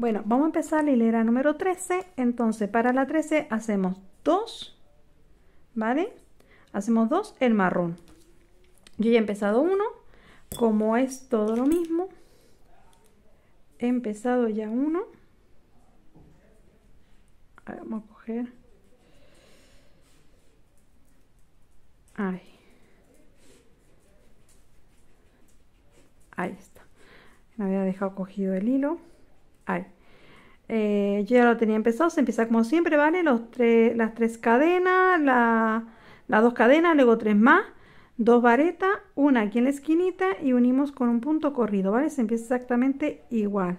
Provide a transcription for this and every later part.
Bueno, vamos a empezar la hilera número 13. Entonces, para la 13 hacemos 2, ¿vale? Hacemos dos el marrón. Yo ya he empezado uno, como es todo lo mismo, he empezado ya 1. Vamos a coger. Ahí. Ahí está. Me había dejado cogido el hilo. Eh, yo ya lo tenía empezado, se empieza como siempre, ¿vale? Los tres, las tres cadenas, las dos cadenas, luego tres más, dos varetas, una aquí en la esquinita y unimos con un punto corrido, ¿vale? Se empieza exactamente igual,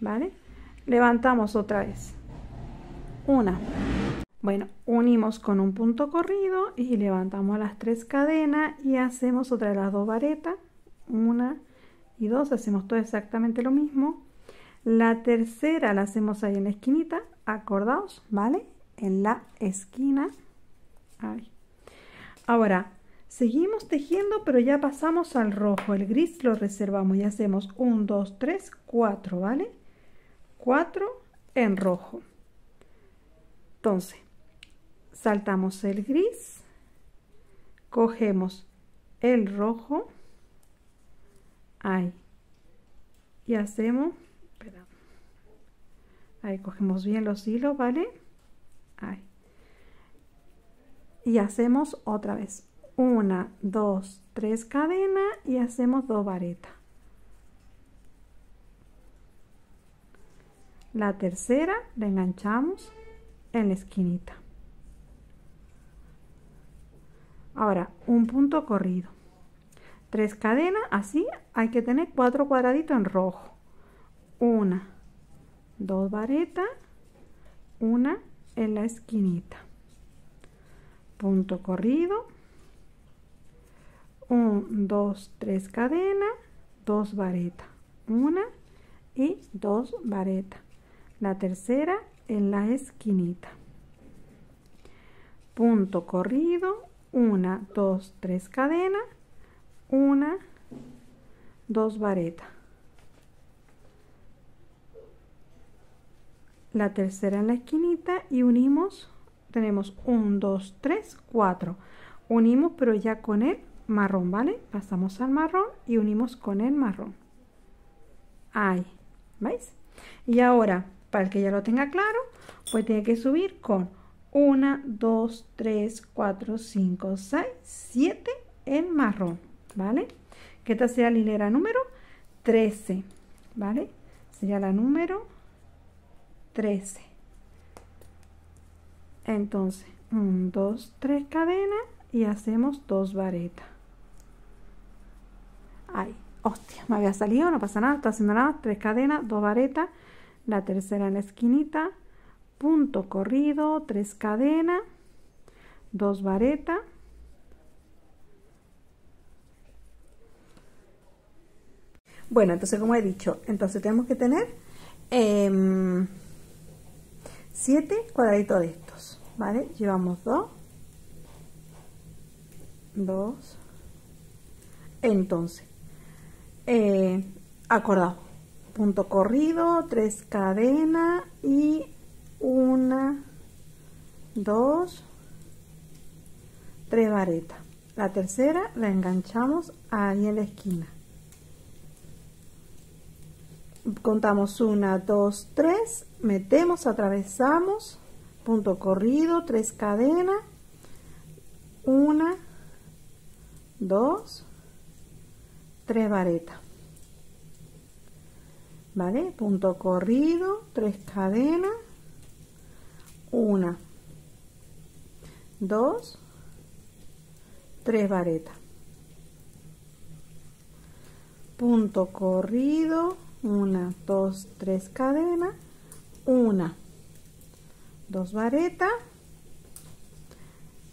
¿vale? Levantamos otra vez, una, bueno, unimos con un punto corrido y levantamos las tres cadenas y hacemos otra de las dos varetas, una y dos, hacemos todo exactamente lo mismo la tercera la hacemos ahí en la esquinita, acordaos, ¿vale? En la esquina. Ahí. Ahora, seguimos tejiendo, pero ya pasamos al rojo. El gris lo reservamos y hacemos 1, 2, 3, 4, ¿vale? 4 en rojo. Entonces, saltamos el gris, cogemos el rojo, ahí, y hacemos Ahí cogemos bien los hilos, ¿vale? Ahí. Y hacemos otra vez. Una, dos, tres cadenas y hacemos dos varetas. La tercera la enganchamos en la esquinita. Ahora, un punto corrido. Tres cadenas, así hay que tener cuatro cuadraditos en rojo. Una, dos varetas una en la esquinita punto corrido 1 2 3 cadena 2 varetas una y dos varetas la tercera en la esquinita punto corrido 1 2 3 cadena una dos varetas la tercera en la esquinita y unimos tenemos 1 2 3 4 unimos pero ya con el marrón vale pasamos al marrón y unimos con el marrón ahí veis y ahora para el que ya lo tenga claro pues tiene que subir con 1 2 3 4 5 6 7 el marrón vale que esta sea la hilera número 13 vale sería la número 13 entonces 1 2 3 cadenas y hacemos dos varetas Ahí. hostia me había salido no pasa nada estoy haciendo nada tres cadenas dos varetas la tercera en la esquinita punto corrido tres cadenas dos varetas Bueno, entonces como he dicho, entonces tenemos que tener em, 7 cuadraditos de estos, ¿vale? Llevamos 2, 2, entonces, eh, acordado, punto corrido, 3 cadenas y 1, 2, 3 varetas. La tercera la enganchamos ahí en la esquina. Contamos 1, 2, 3 metemos, atravesamos, punto corrido, tres cadenas, una, dos, tres varetas. ¿Vale? Punto corrido, tres cadenas, una, dos, tres varetas. Punto corrido, una, dos, tres cadenas, una dos varetas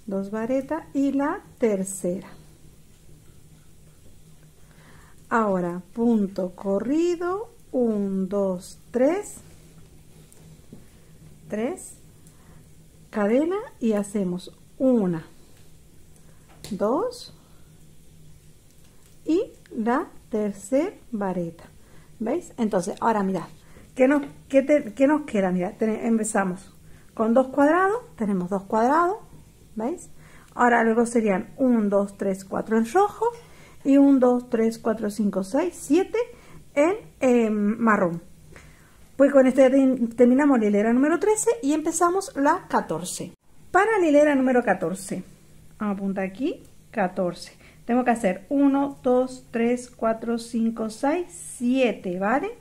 dos varetas y la tercera ahora punto corrido 1 dos, tres, tres, cadena y hacemos una dos y la tercera vareta veis entonces ahora mirad ¿Qué nos, qué nos queda? Mira, empezamos con dos cuadrados, tenemos dos cuadrados, ¿veis? Ahora luego serían 1, 2, 3, 4 en rojo y 1, 2, 3, 4, 5, 6, 7 en em, marrón. Pues con este terminamos la hilera número 13 y empezamos la 14. Para la hilera número 14, apuntar aquí, 14. Tengo que hacer 1, 2, 3, 4, 5, 6, 7, ¿vale?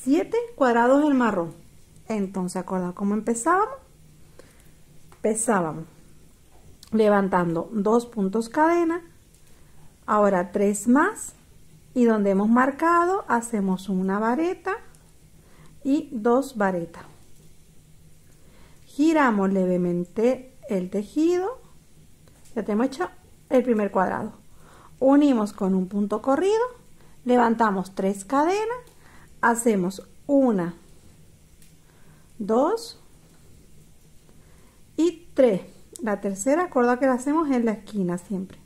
7 cuadrados el marrón. Entonces, acorda cómo empezábamos. Empezábamos levantando dos puntos cadena, ahora tres más y donde hemos marcado hacemos una vareta y dos varetas. Giramos levemente el tejido, ya tenemos hecho el primer cuadrado. Unimos con un punto corrido, levantamos tres cadenas hacemos una, dos y tres. La tercera, acorda que la hacemos en la esquina siempre.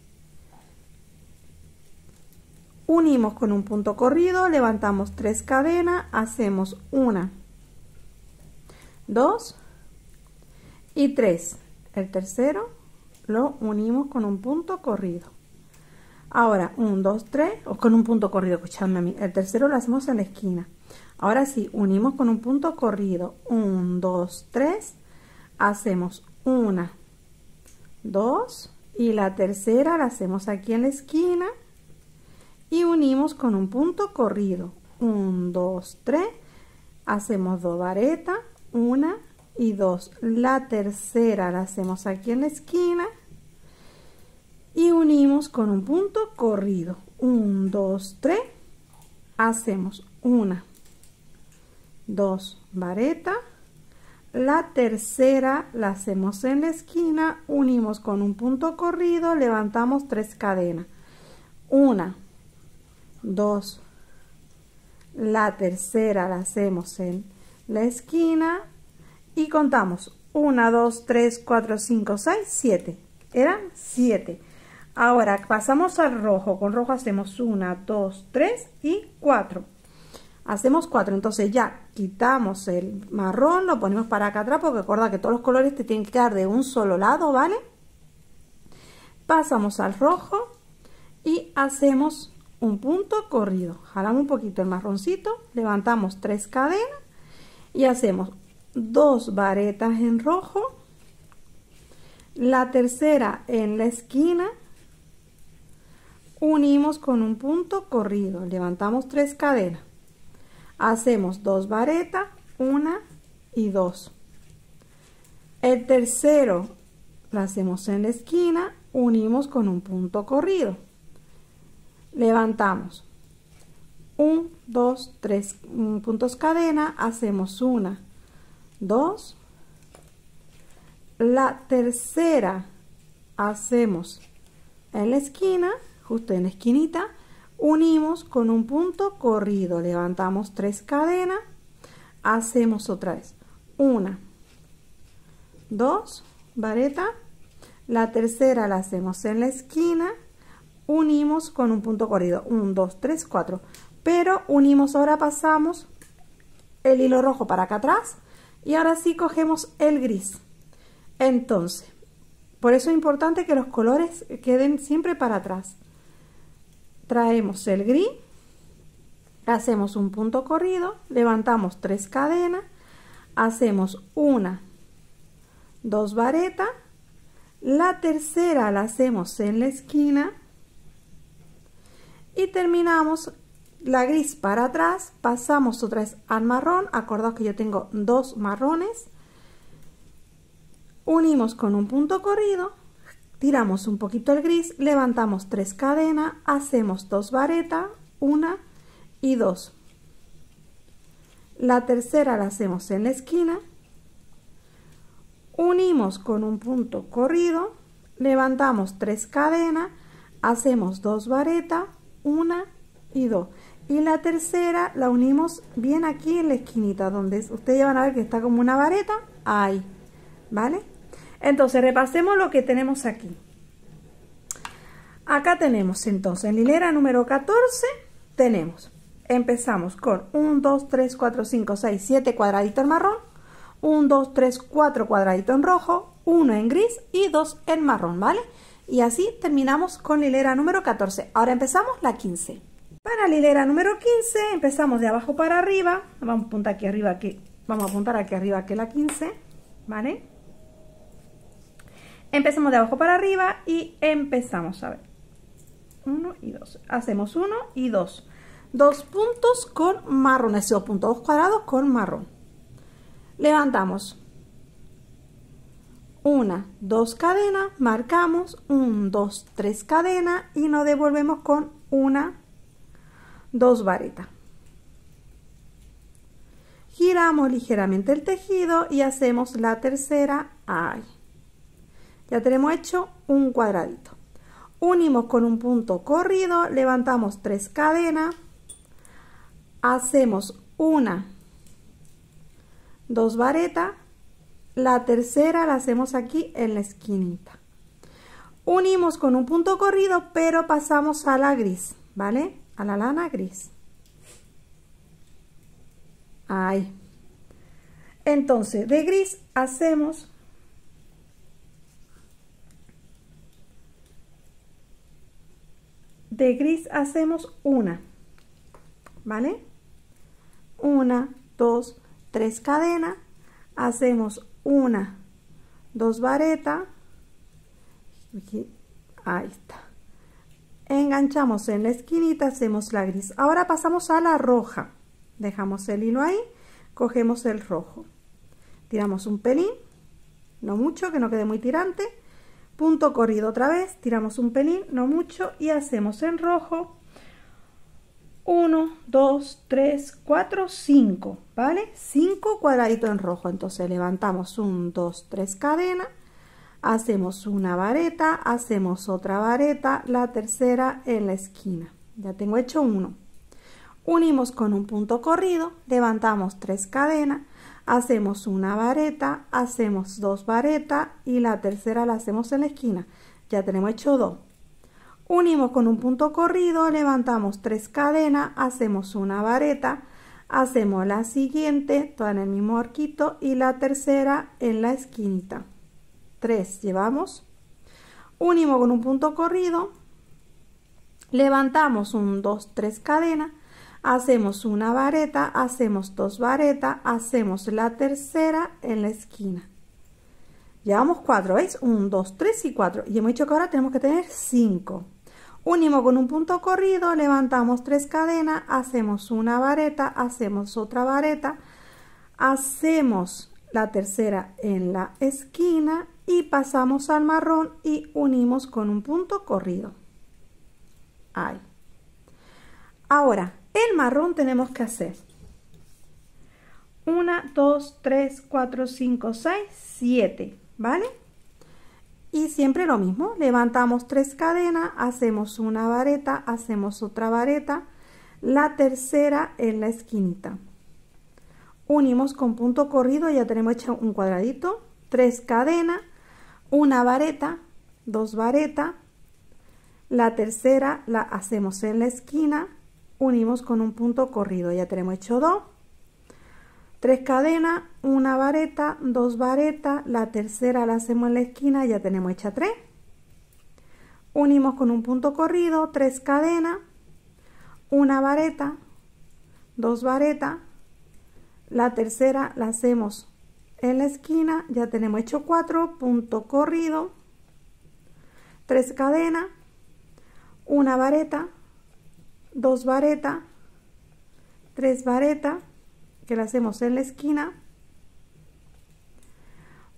Unimos con un punto corrido, levantamos tres cadenas, hacemos una, dos y tres. El tercero lo unimos con un punto corrido. Ahora, 1, 2, 3, o con un punto corrido, escuchadme a mí. El tercero lo hacemos en la esquina. Ahora sí, unimos con un punto corrido. 1, 2, 3, hacemos una, dos, y la tercera la hacemos aquí en la esquina. Y unimos con un punto corrido. 1, 2, 3, hacemos dos varetas, una y dos. La tercera la hacemos aquí en la esquina con un punto corrido 1 2 3 hacemos una 2 vareta la tercera la hacemos en la esquina unimos con un punto corrido levantamos 3 cadenas 1 2 la tercera la hacemos en la esquina y contamos 1 2 3 4 5 6 7 eran 7 Ahora pasamos al rojo. Con rojo hacemos una, 2, tres y 4. Hacemos cuatro, Entonces ya quitamos el marrón, lo ponemos para acá atrás porque recuerda que todos los colores te tienen que quedar de un solo lado, ¿vale? Pasamos al rojo y hacemos un punto corrido. Jalamos un poquito el marroncito, levantamos tres cadenas y hacemos dos varetas en rojo, la tercera en la esquina unimos con un punto corrido, levantamos tres cadenas, hacemos dos varetas, una y dos. El tercero lo hacemos en la esquina, unimos con un punto corrido, levantamos un, dos, tres mm, puntos cadena, hacemos una, dos, la tercera hacemos en la esquina justo en la esquinita, unimos con un punto corrido, levantamos tres cadenas, hacemos otra vez una, dos, vareta, la tercera la hacemos en la esquina, unimos con un punto corrido, 1, dos, tres, cuatro, pero unimos, ahora pasamos el hilo rojo para acá atrás y ahora sí cogemos el gris. Entonces, por eso es importante que los colores queden siempre para atrás traemos el gris, hacemos un punto corrido, levantamos tres cadenas, hacemos una, dos varetas, la tercera la hacemos en la esquina y terminamos la gris para atrás, pasamos otra vez al marrón, acordaos que yo tengo dos marrones, unimos con un punto corrido tiramos un poquito el gris, levantamos tres cadenas, hacemos dos varetas, una y dos. La tercera la hacemos en la esquina, unimos con un punto corrido, levantamos tres cadenas, hacemos dos varetas, una y dos. Y la tercera la unimos bien aquí en la esquinita, donde ustedes van a ver que está como una vareta, ahí, ¿vale? Entonces, repasemos lo que tenemos aquí. Acá tenemos entonces, en la hilera número 14, tenemos, empezamos con 1, 2, 3, 4, 5, 6, 7 cuadraditos en marrón, 1, 2, 3, 4 cuadraditos en rojo, 1 en gris y 2 en marrón, ¿vale? Y así terminamos con la hilera número 14. Ahora empezamos la 15. Para la hilera número 15 empezamos de abajo para arriba, vamos a aquí arriba, que vamos a apuntar aquí arriba que la 15, ¿vale? Empezamos de abajo para arriba y empezamos, a ver. 1 y 2. Hacemos 1 y 2. Dos puntos con marrón, es punto dos cuadrados con marrón. Levantamos una, dos cadenas, marcamos 1, 2, 3 cadenas y nos devolvemos con una, 2 varitas. Giramos ligeramente el tejido y hacemos la tercera ahí. Ya tenemos hecho un cuadradito. Unimos con un punto corrido, levantamos tres cadenas, hacemos una, dos varetas, la tercera la hacemos aquí en la esquinita. Unimos con un punto corrido, pero pasamos a la gris, ¿vale? A la lana gris. Ahí. Entonces, de gris hacemos de gris hacemos una, ¿vale? Una, dos, tres cadenas, hacemos una, dos varetas, ahí está. Enganchamos en la esquinita, hacemos la gris. Ahora pasamos a la roja. Dejamos el hilo ahí, cogemos el rojo. Tiramos un pelín, no mucho, que no quede muy tirante punto corrido otra vez, tiramos un pelín, no mucho, y hacemos en rojo 1, 2, 3, 4, 5, ¿vale? 5 cuadraditos en rojo, entonces levantamos un 2, 3 cadena, hacemos una vareta, hacemos otra vareta, la tercera en la esquina, ya tengo hecho uno. Unimos con un punto corrido, levantamos 3 cadenas, Hacemos una vareta, hacemos dos varetas y la tercera la hacemos en la esquina. Ya tenemos hecho dos. Unimos con un punto corrido, levantamos tres cadenas, hacemos una vareta, hacemos la siguiente, toda en el mismo arquito y la tercera en la esquinita. tres llevamos, unimos con un punto corrido, levantamos un dos tres cadenas, hacemos una vareta, hacemos dos varetas, hacemos la tercera en la esquina. Llevamos cuatro, ¿veis? Un, dos, tres y cuatro. Y hemos dicho que ahora tenemos que tener cinco. Unimos con un punto corrido, levantamos tres cadenas, hacemos una vareta, hacemos otra vareta, hacemos la tercera en la esquina y pasamos al marrón y unimos con un punto corrido. Ahí. Ahora, el marrón tenemos que hacer 1, 2, 3, 4, 5, 6, 7, ¿vale? Y siempre lo mismo, levantamos tres cadenas, hacemos una vareta, hacemos otra vareta, la tercera en la esquinita. Unimos con punto corrido, ya tenemos hecho un cuadradito, tres cadenas, una vareta, dos varetas, la tercera la hacemos en la esquina, unimos con un punto corrido. Ya tenemos hecho 2 Tres cadenas, una vareta, dos varetas, la tercera la hacemos en la esquina, ya tenemos hecha 3 Unimos con un punto corrido, tres cadenas, una vareta, dos varetas, la tercera la hacemos en la esquina, ya tenemos hecho cuatro, punto corrido, tres cadenas, una vareta, dos vareta, tres vareta, que la hacemos en la esquina,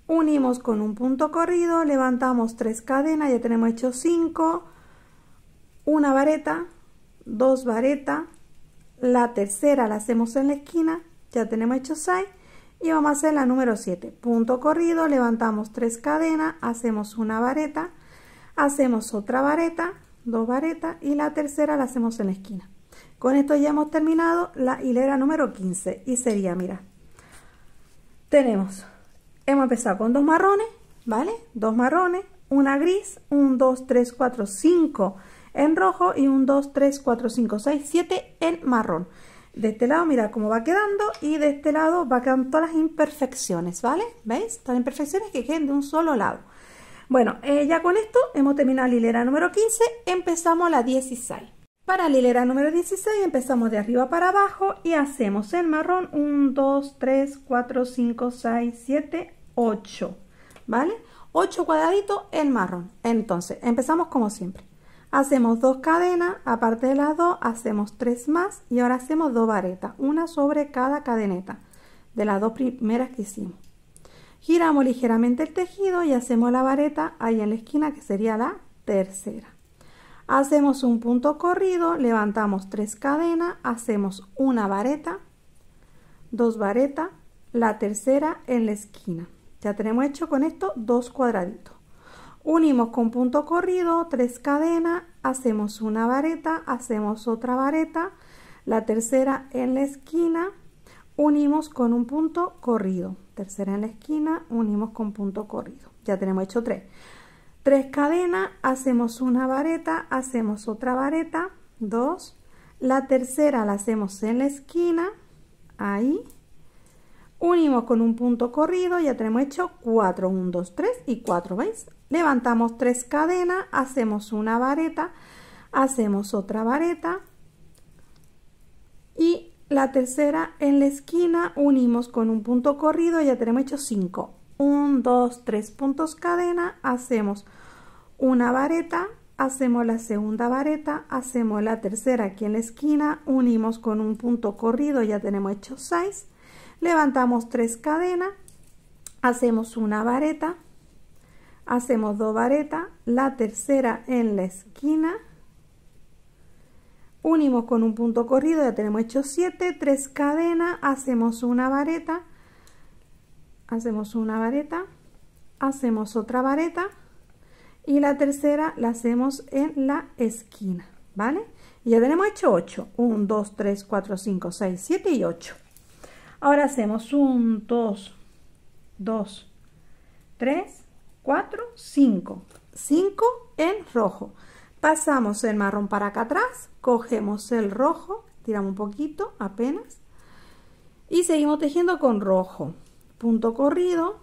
unimos con un punto corrido, levantamos tres cadenas, ya tenemos hecho cinco una vareta, dos vareta, la tercera la hacemos en la esquina, ya tenemos hecho seis y vamos a hacer la número 7. Punto corrido, levantamos tres cadenas, hacemos una vareta, hacemos otra vareta, dos varetas y la tercera la hacemos en la esquina. Con esto ya hemos terminado la hilera número 15 y sería, mira, tenemos, hemos empezado con dos marrones, ¿vale? Dos marrones, una gris, un 2, 3, 4, 5 en rojo y un 2, 3, 4, 5, 6, 7 en marrón. De este lado, mira cómo va quedando y de este lado va quedando todas las imperfecciones, ¿vale? ¿Veis? Todas las imperfecciones que queden de un solo lado. Bueno, eh, ya con esto hemos terminado la hilera número 15, empezamos la 16. Para la hilera número 16 empezamos de arriba para abajo y hacemos el marrón 1, 2, 3, 4, 5, 6, 7, 8, ¿vale? 8 cuadraditos el marrón. Entonces, empezamos como siempre. Hacemos dos cadenas, aparte de las dos, hacemos tres más y ahora hacemos dos varetas, una sobre cada cadeneta de las dos primeras que hicimos. Giramos ligeramente el tejido y hacemos la vareta ahí en la esquina que sería la tercera. Hacemos un punto corrido, levantamos tres cadenas, hacemos una vareta, dos varetas, la tercera en la esquina. Ya tenemos hecho con esto dos cuadraditos. Unimos con punto corrido, tres cadenas, hacemos una vareta, hacemos otra vareta, la tercera en la esquina, unimos con un punto corrido. Tercera en la esquina, unimos con punto corrido. Ya tenemos hecho tres. Tres cadenas, hacemos una vareta, hacemos otra vareta, dos. La tercera la hacemos en la esquina, ahí. Unimos con un punto corrido, ya tenemos hecho cuatro, 1, dos, tres y cuatro ¿veis? Levantamos tres cadenas, hacemos una vareta, hacemos otra vareta y la tercera en la esquina unimos con un punto corrido, ya tenemos hecho 5. 1, 2, 3 puntos cadena, hacemos una vareta, hacemos la segunda vareta, hacemos la tercera aquí en la esquina, unimos con un punto corrido, ya tenemos hecho 6. Levantamos tres cadenas, hacemos una vareta, hacemos dos varetas, la tercera en la esquina, unimos con un punto corrido, ya tenemos hecho 7, 3 cadenas, hacemos una vareta, hacemos una vareta, hacemos otra vareta y la tercera la hacemos en la esquina, ¿vale? ya tenemos hecho 8, 1, 2, 3, 4, 5, 6, 7 y 8. Ahora hacemos 1, 2, 2, 3, 4, 5, 5 en rojo. Pasamos el marrón para acá atrás, cogemos el rojo, tiramos un poquito apenas y seguimos tejiendo con rojo. Punto corrido,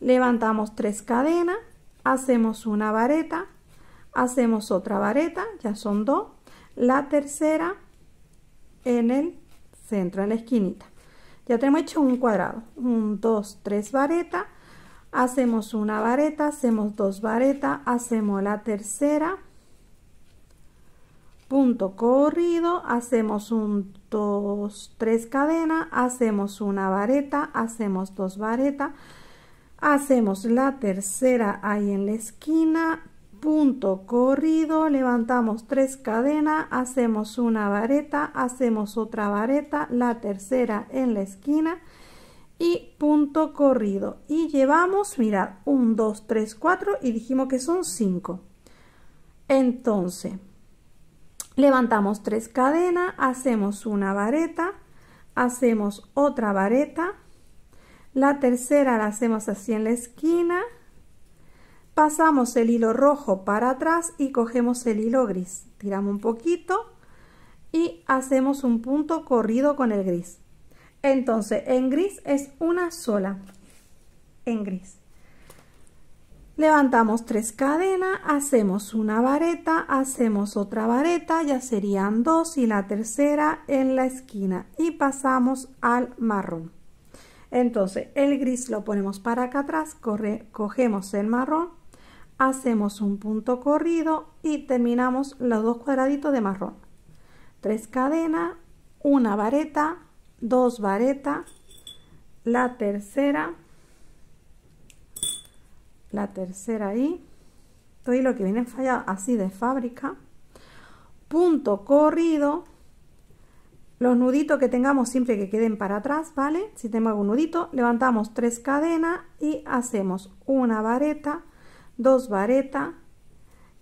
levantamos tres cadenas, hacemos una vareta, hacemos otra vareta, ya son dos, la tercera en el centro, en la esquinita. Ya tenemos hecho un cuadrado, un, dos, tres varetas, hacemos una vareta, hacemos dos varetas, hacemos la tercera, punto corrido, hacemos un dos tres cadenas, hacemos una vareta, hacemos dos varetas, hacemos la tercera ahí en la esquina, punto corrido, levantamos tres cadenas, hacemos una vareta, hacemos otra vareta, la tercera en la esquina, y punto corrido. Y llevamos, mirad, 1, 2, 3, 4 y dijimos que son 5. Entonces, levantamos tres cadenas, hacemos una vareta, hacemos otra vareta, la tercera la hacemos así en la esquina, pasamos el hilo rojo para atrás y cogemos el hilo gris. Tiramos un poquito y hacemos un punto corrido con el gris. Entonces, en gris es una sola. En gris. Levantamos tres cadenas, hacemos una vareta, hacemos otra vareta, ya serían dos y la tercera en la esquina y pasamos al marrón. Entonces el gris lo ponemos para acá atrás, cogemos el marrón, hacemos un punto corrido y terminamos los dos cuadraditos de marrón. Tres cadenas, una vareta, dos varetas, la tercera, la tercera ahí, todo lo que viene fallado así de fábrica, punto corrido, los nuditos que tengamos siempre que queden para atrás, ¿vale? Si tengo algún nudito, levantamos tres cadenas y hacemos una vareta, dos varetas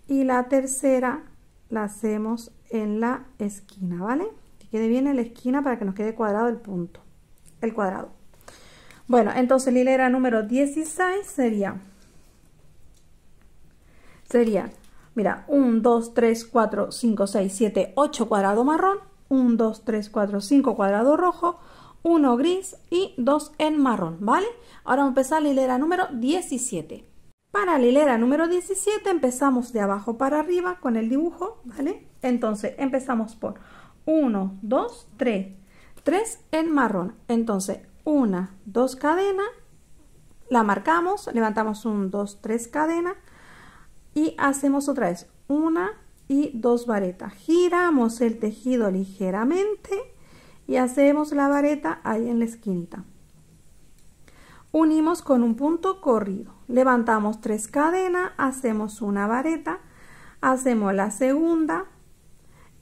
y la tercera la hacemos en la esquina, ¿vale? que quede bien en la esquina para que nos quede cuadrado el punto, el cuadrado. Bueno, entonces la hilera número 16 sería, sería, mira, 1, 2, 3, 4, 5, 6, 7, 8 cuadrado marrón, 1, 2, 3, 4, 5 cuadrado rojo, 1 gris y 2 en marrón, ¿vale? Ahora vamos a empezar la hilera número 17. Para la hilera número 17 empezamos de abajo para arriba con el dibujo, ¿vale? Entonces empezamos por 1, 2, 3. 3 en marrón. Entonces, una, dos cadenas, la marcamos, levantamos un, 2, 3 cadenas y hacemos otra vez una y dos varetas. Giramos el tejido ligeramente y hacemos la vareta ahí en la esquinita. Unimos con un punto corrido. Levantamos tres cadenas, hacemos una vareta, hacemos la segunda,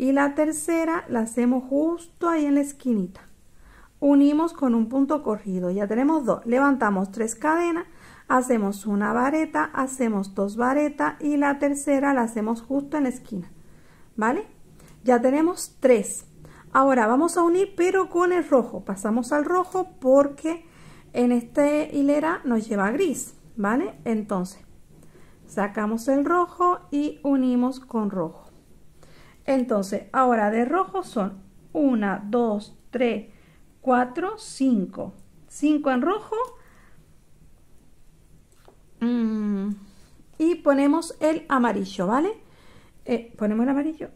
y la tercera la hacemos justo ahí en la esquinita. Unimos con un punto corrido, ya tenemos dos. Levantamos tres cadenas, hacemos una vareta, hacemos dos varetas y la tercera la hacemos justo en la esquina. ¿Vale? Ya tenemos tres. Ahora vamos a unir pero con el rojo. Pasamos al rojo porque en esta hilera nos lleva gris. ¿Vale? Entonces, sacamos el rojo y unimos con rojo. Entonces, ahora de rojo son 1, 2, 3, 4, 5. 5 en rojo. Mm. Y ponemos el amarillo, ¿vale? Eh, ponemos el amarillo.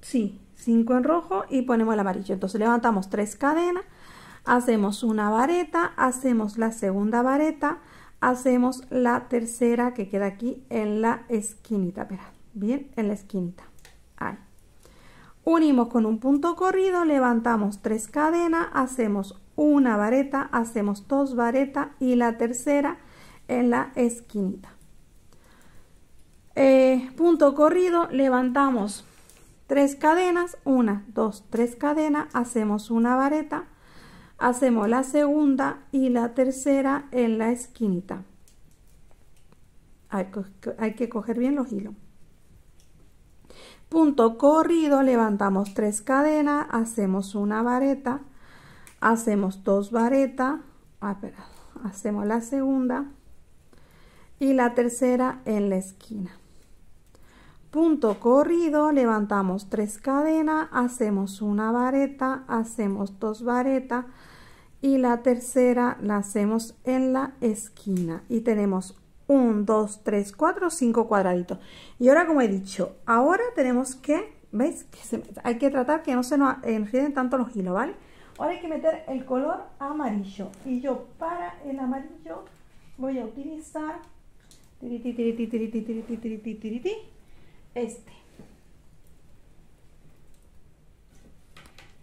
Sí, 5 en rojo y ponemos el amarillo. Entonces levantamos tres cadenas, hacemos una vareta, hacemos la segunda vareta, hacemos la tercera que queda aquí en la esquinita. Espera, bien, en la esquinita. Unimos con un punto corrido, levantamos tres cadenas, hacemos una vareta, hacemos dos varetas y la tercera en la esquinita. Eh, punto corrido, levantamos tres cadenas, una, dos, tres cadenas, hacemos una vareta, hacemos la segunda y la tercera en la esquinita. Hay, hay que coger bien los hilos. Punto corrido, levantamos tres cadenas, hacemos una vareta, hacemos dos varetas, ah, hacemos la segunda y la tercera en la esquina. Punto corrido, levantamos tres cadenas, hacemos una vareta, hacemos dos varetas y la tercera la hacemos en la esquina y tenemos 1, 2, 3, 4, 5 cuadraditos. Y ahora, como he dicho, ahora tenemos que, ¿veis? hay que tratar que no se nos enreden tanto los hilos, ¿vale? Ahora hay que meter el color amarillo. Y yo para el amarillo voy a utilizar este.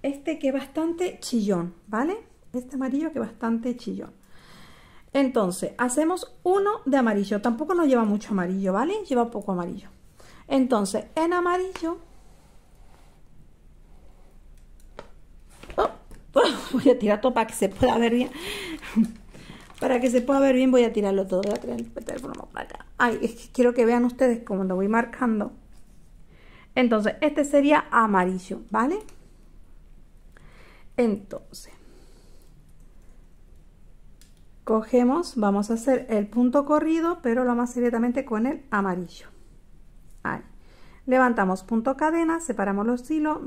Este que es bastante chillón, ¿vale? Este amarillo que es bastante chillón. Entonces, hacemos uno de amarillo. Tampoco nos lleva mucho amarillo, ¿vale? Lleva poco amarillo. Entonces, en amarillo... Oh, oh, voy a tirar todo para que se pueda ver bien. para que se pueda ver bien voy a tirarlo todo. Voy a tirar el teléfono para acá. Ay, es que quiero que vean ustedes cómo lo voy marcando. Entonces, este sería amarillo, ¿vale? Entonces, Cogemos, vamos a hacer el punto corrido, pero lo más directamente con el amarillo. Ahí. Levantamos punto cadena, separamos los hilos,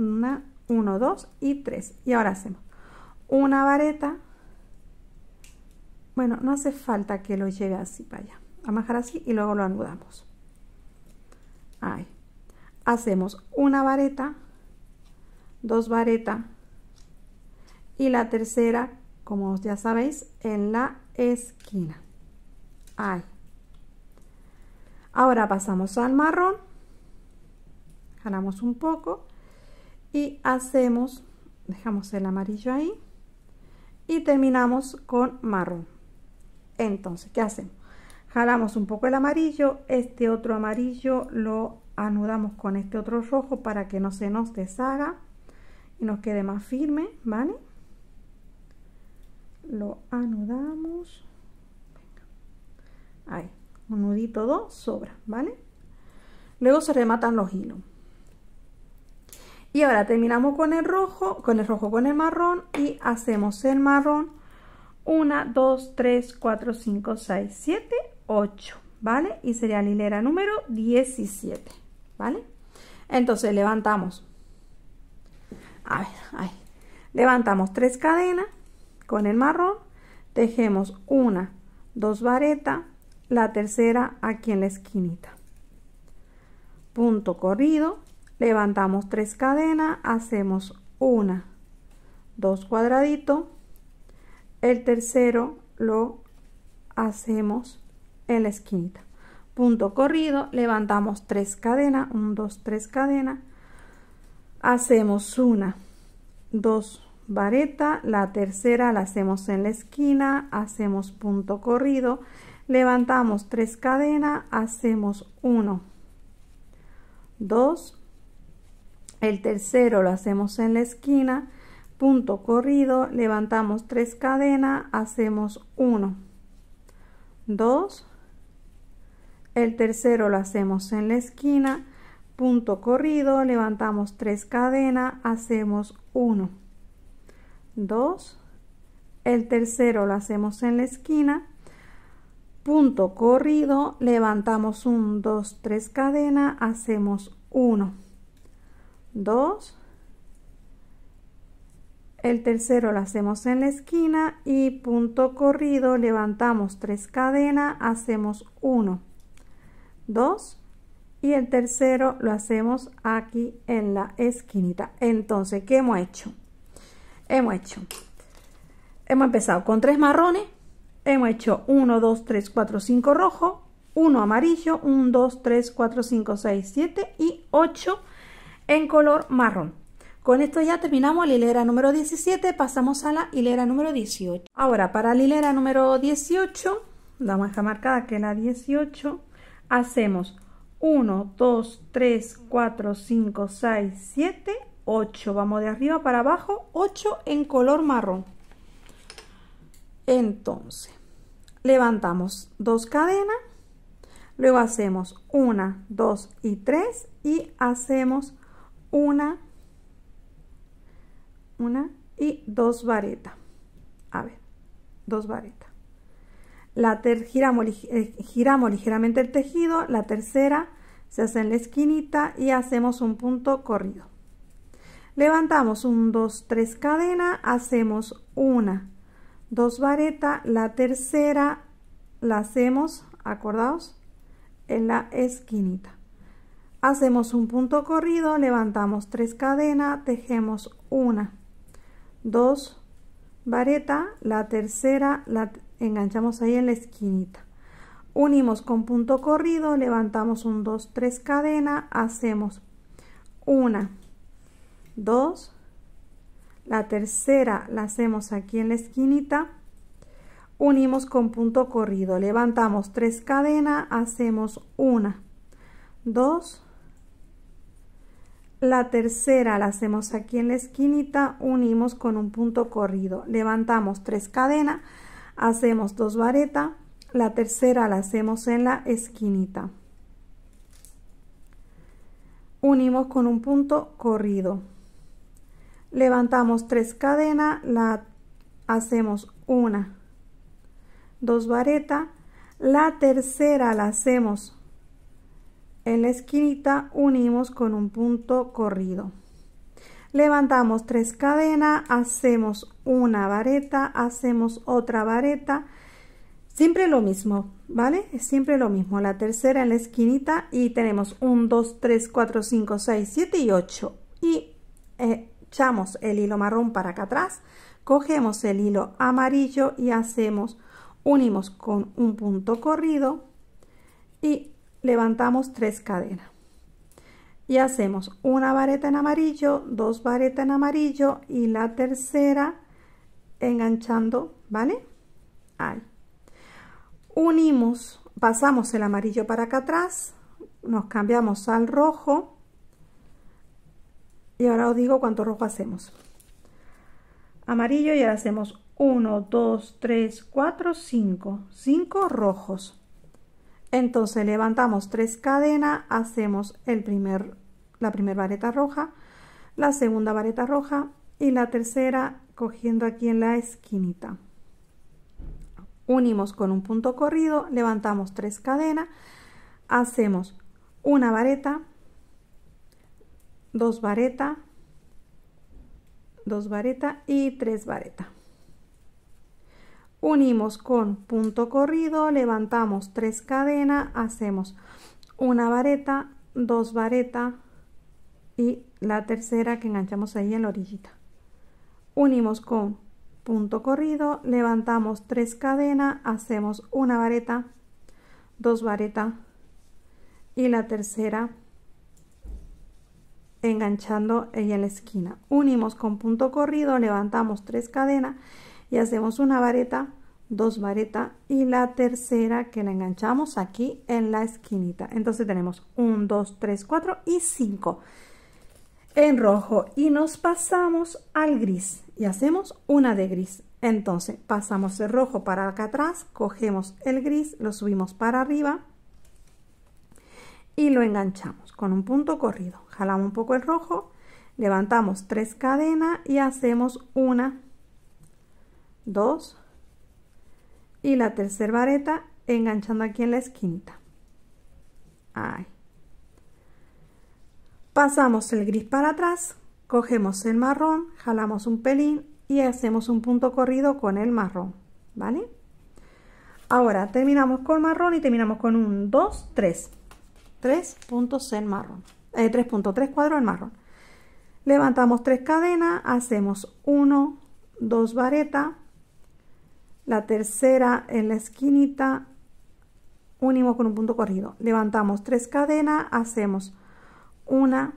uno, dos y tres. Y ahora hacemos una vareta. Bueno, no hace falta que lo lleve así para allá. a así y luego lo anudamos. Ahí. Hacemos una vareta, dos varetas y la tercera, como ya sabéis, en la esquina. Ahí. Ahora pasamos al marrón, jalamos un poco y hacemos, dejamos el amarillo ahí y terminamos con marrón. Entonces, ¿qué hacemos? Jalamos un poco el amarillo, este otro amarillo lo anudamos con este otro rojo para que no se nos deshaga y nos quede más firme, ¿vale? lo anudamos ahí un nudito 2 sobra vale luego se rematan los hilos y ahora terminamos con el rojo con el rojo con el marrón y hacemos el marrón 1 2 3 4 5 6 7 8 vale y sería la hilera número 17 vale entonces levantamos a ver ahí levantamos tres cadenas con el marrón tejemos una, dos varetas, la tercera aquí en la esquinita. Punto corrido, levantamos tres cadenas, hacemos una, dos cuadraditos, el tercero lo hacemos en la esquinita. Punto corrido, levantamos tres cadenas, un, dos, tres cadenas, hacemos una, dos vareta, la tercera la hacemos en la esquina, hacemos punto corrido, levantamos tres cadenas, hacemos uno, 2, el tercero lo hacemos en la esquina, punto corrido, levantamos tres cadenas, hacemos uno, 2, el tercero lo hacemos en la esquina, punto corrido, levantamos tres cadenas, hacemos uno. 2, el tercero lo hacemos en la esquina, punto corrido, levantamos un 2, 3 cadena, hacemos 1, 2, el tercero lo hacemos en la esquina y punto corrido, levantamos 3 cadena, hacemos 1, 2 y el tercero lo hacemos aquí en la esquinita. Entonces, ¿qué hemos hecho? hemos hecho hemos empezado con tres marrones hemos hecho 1 2 3 4 5 rojo 1 amarillo 1 2 3 4 5 6 7 y 8 en color marrón con esto ya terminamos la hilera número 17 pasamos a la hilera número 18 ahora para la hilera número 18 la manja marcada que es la 18 hacemos 1 2 3 4 5 6 7 8. Vamos de arriba para abajo, 8 en color marrón. Entonces, levantamos dos cadenas, luego hacemos una, dos y tres y hacemos una, una y dos varetas. A ver, dos varetas. La eh, giramos ligeramente el tejido, la tercera se hace en la esquinita y hacemos un punto corrido. Levantamos un 2, 3 cadena, hacemos una, dos vareta, la tercera la hacemos, acordados en la esquinita. Hacemos un punto corrido, levantamos tres cadena, tejemos una, dos vareta, la tercera la enganchamos ahí en la esquinita. Unimos con punto corrido, levantamos un 2, 3 cadena, hacemos una, 2 la tercera la hacemos aquí en la esquinita unimos con punto corrido levantamos 3 cadenas hacemos una 2 la tercera la hacemos aquí en la esquinita unimos con un punto corrido levantamos tres cadenas hacemos dos varetas la tercera la hacemos en la esquinita unimos con un punto corrido levantamos tres cadenas, la hacemos una, dos varetas, la tercera la hacemos en la esquinita, unimos con un punto corrido. Levantamos tres cadenas, hacemos una vareta, hacemos otra vareta, siempre lo mismo, ¿vale? Es siempre lo mismo, la tercera en la esquinita y tenemos 1, 2, 3, 4, 5, 6, 7 y 8 y eh, echamos el hilo marrón para acá atrás, cogemos el hilo amarillo y hacemos, unimos con un punto corrido y levantamos tres cadenas. Y hacemos una vareta en amarillo, dos varetas en amarillo y la tercera enganchando, ¿vale? Ahí. Unimos, pasamos el amarillo para acá atrás, nos cambiamos al rojo y ahora os digo cuánto rojo hacemos. Amarillo y hacemos 1, 2, 3, 4, 5. 5 rojos. Entonces levantamos 3 cadenas, hacemos el primer, la primera vareta roja, la segunda vareta roja y la tercera cogiendo aquí en la esquinita. Unimos con un punto corrido, levantamos 3 cadenas, hacemos una vareta, dos vareta, dos vareta y tres vareta. Unimos con punto corrido, levantamos tres cadenas, hacemos una vareta, dos vareta y la tercera que enganchamos ahí en la orillita. Unimos con punto corrido, levantamos tres cadenas, hacemos una vareta, dos vareta y la tercera enganchando ella en la esquina. Unimos con punto corrido, levantamos tres cadenas y hacemos una vareta, dos varetas y la tercera que la enganchamos aquí en la esquinita. Entonces tenemos 1, 2, 3, 4 y 5 en rojo y nos pasamos al gris y hacemos una de gris. Entonces pasamos el rojo para acá atrás, cogemos el gris, lo subimos para arriba y lo enganchamos con un punto corrido. Jalamos un poco el rojo, levantamos tres cadenas y hacemos una, dos y la tercera vareta enganchando aquí en la esquinta. Pasamos el gris para atrás, cogemos el marrón, jalamos un pelín y hacemos un punto corrido con el marrón, ¿vale? Ahora terminamos con marrón y terminamos con un 2, 3. 3 puntos en marrón. 3.3 eh, cuadros en marrón. Levantamos 3 cadenas, hacemos 1, 2 vareta, la tercera en la esquinita, unimos con un punto corrido. Levantamos 3 cadenas, hacemos 1,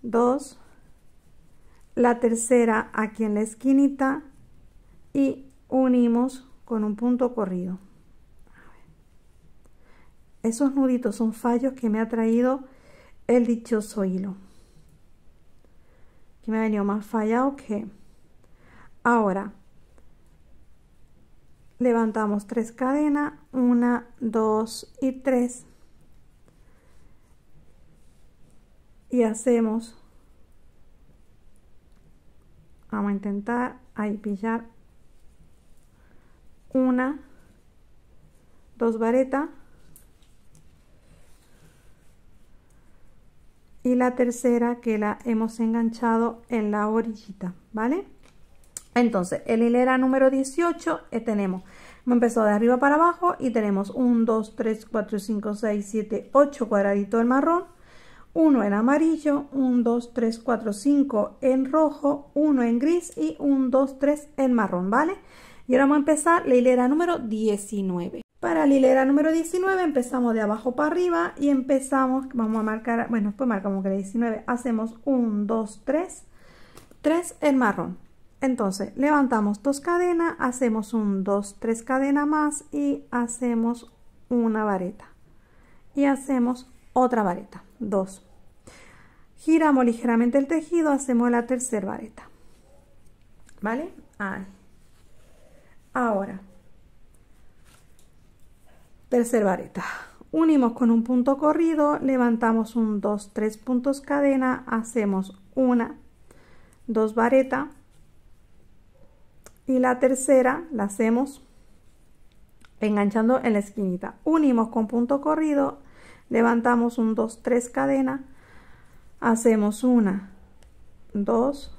2, la tercera aquí en la esquinita y unimos con un punto corrido. Esos nuditos son fallos que me ha traído el dichoso hilo. Que me ha venido más fallado que... Ahora, levantamos tres cadenas, una, dos y tres. Y hacemos... Vamos a intentar ahí pillar una, dos varetas y la tercera que la hemos enganchado en la orillita, ¿vale? Entonces, el hilera número 18 eh, tenemos, empezado de arriba para abajo y tenemos 1, 2, 3, 4, 5, 6, 7, 8 cuadraditos en marrón, 1 en amarillo, 1, 2, 3, 4, 5 en rojo, 1 en gris y 1, 2, 3 en marrón, ¿vale? Y ahora vamos a empezar la hilera número 19. Para la hilera número 19 empezamos de abajo para arriba y empezamos, vamos a marcar, bueno, después marcamos que 19, hacemos 1, 2, 3, 3 en marrón. Entonces levantamos dos cadenas, hacemos un 2, 3 cadenas más y hacemos una vareta. Y hacemos otra vareta, 2. Giramos ligeramente el tejido, hacemos la tercera vareta. ¿Vale? Ahí. Ahora Tercer vareta. Unimos con un punto corrido, levantamos un 2, 3 puntos cadena, hacemos una, dos vareta y la tercera la hacemos enganchando en la esquinita. Unimos con punto corrido, levantamos un 2, 3 cadena, hacemos una, dos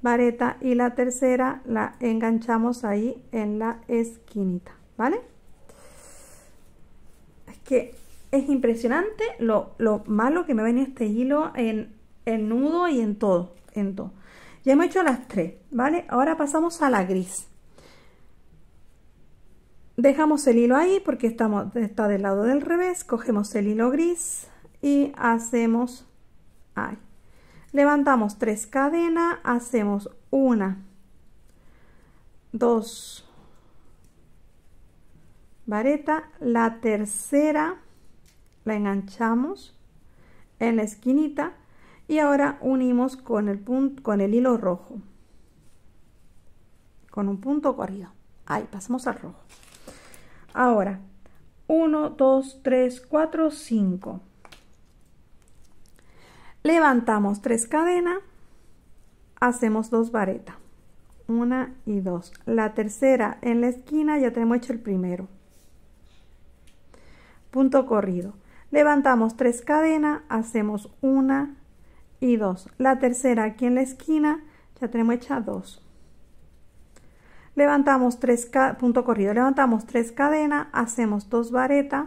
vareta y la tercera la enganchamos ahí en la esquinita, ¿vale? que es impresionante lo, malo que me venía este hilo en el nudo y en todo, en todo. Ya hemos hecho las tres, ¿vale? Ahora pasamos a la gris. Dejamos el hilo ahí porque estamos, está del lado del revés, cogemos el hilo gris y hacemos ahí. Levantamos tres cadenas, hacemos una, dos, vareta, la tercera la enganchamos en la esquinita y ahora unimos con el, punto, con el hilo rojo, con un punto corrido. Ahí pasamos al rojo. Ahora, 1, 2, 3, 4, 5. Levantamos tres cadenas, hacemos dos varetas, una y dos. La tercera en la esquina ya tenemos hecho el primero. Punto corrido. Levantamos tres cadenas, hacemos una y dos. La tercera aquí en la esquina, ya tenemos hecha dos. Levantamos tres punto corrido, levantamos tres cadenas, hacemos dos varetas.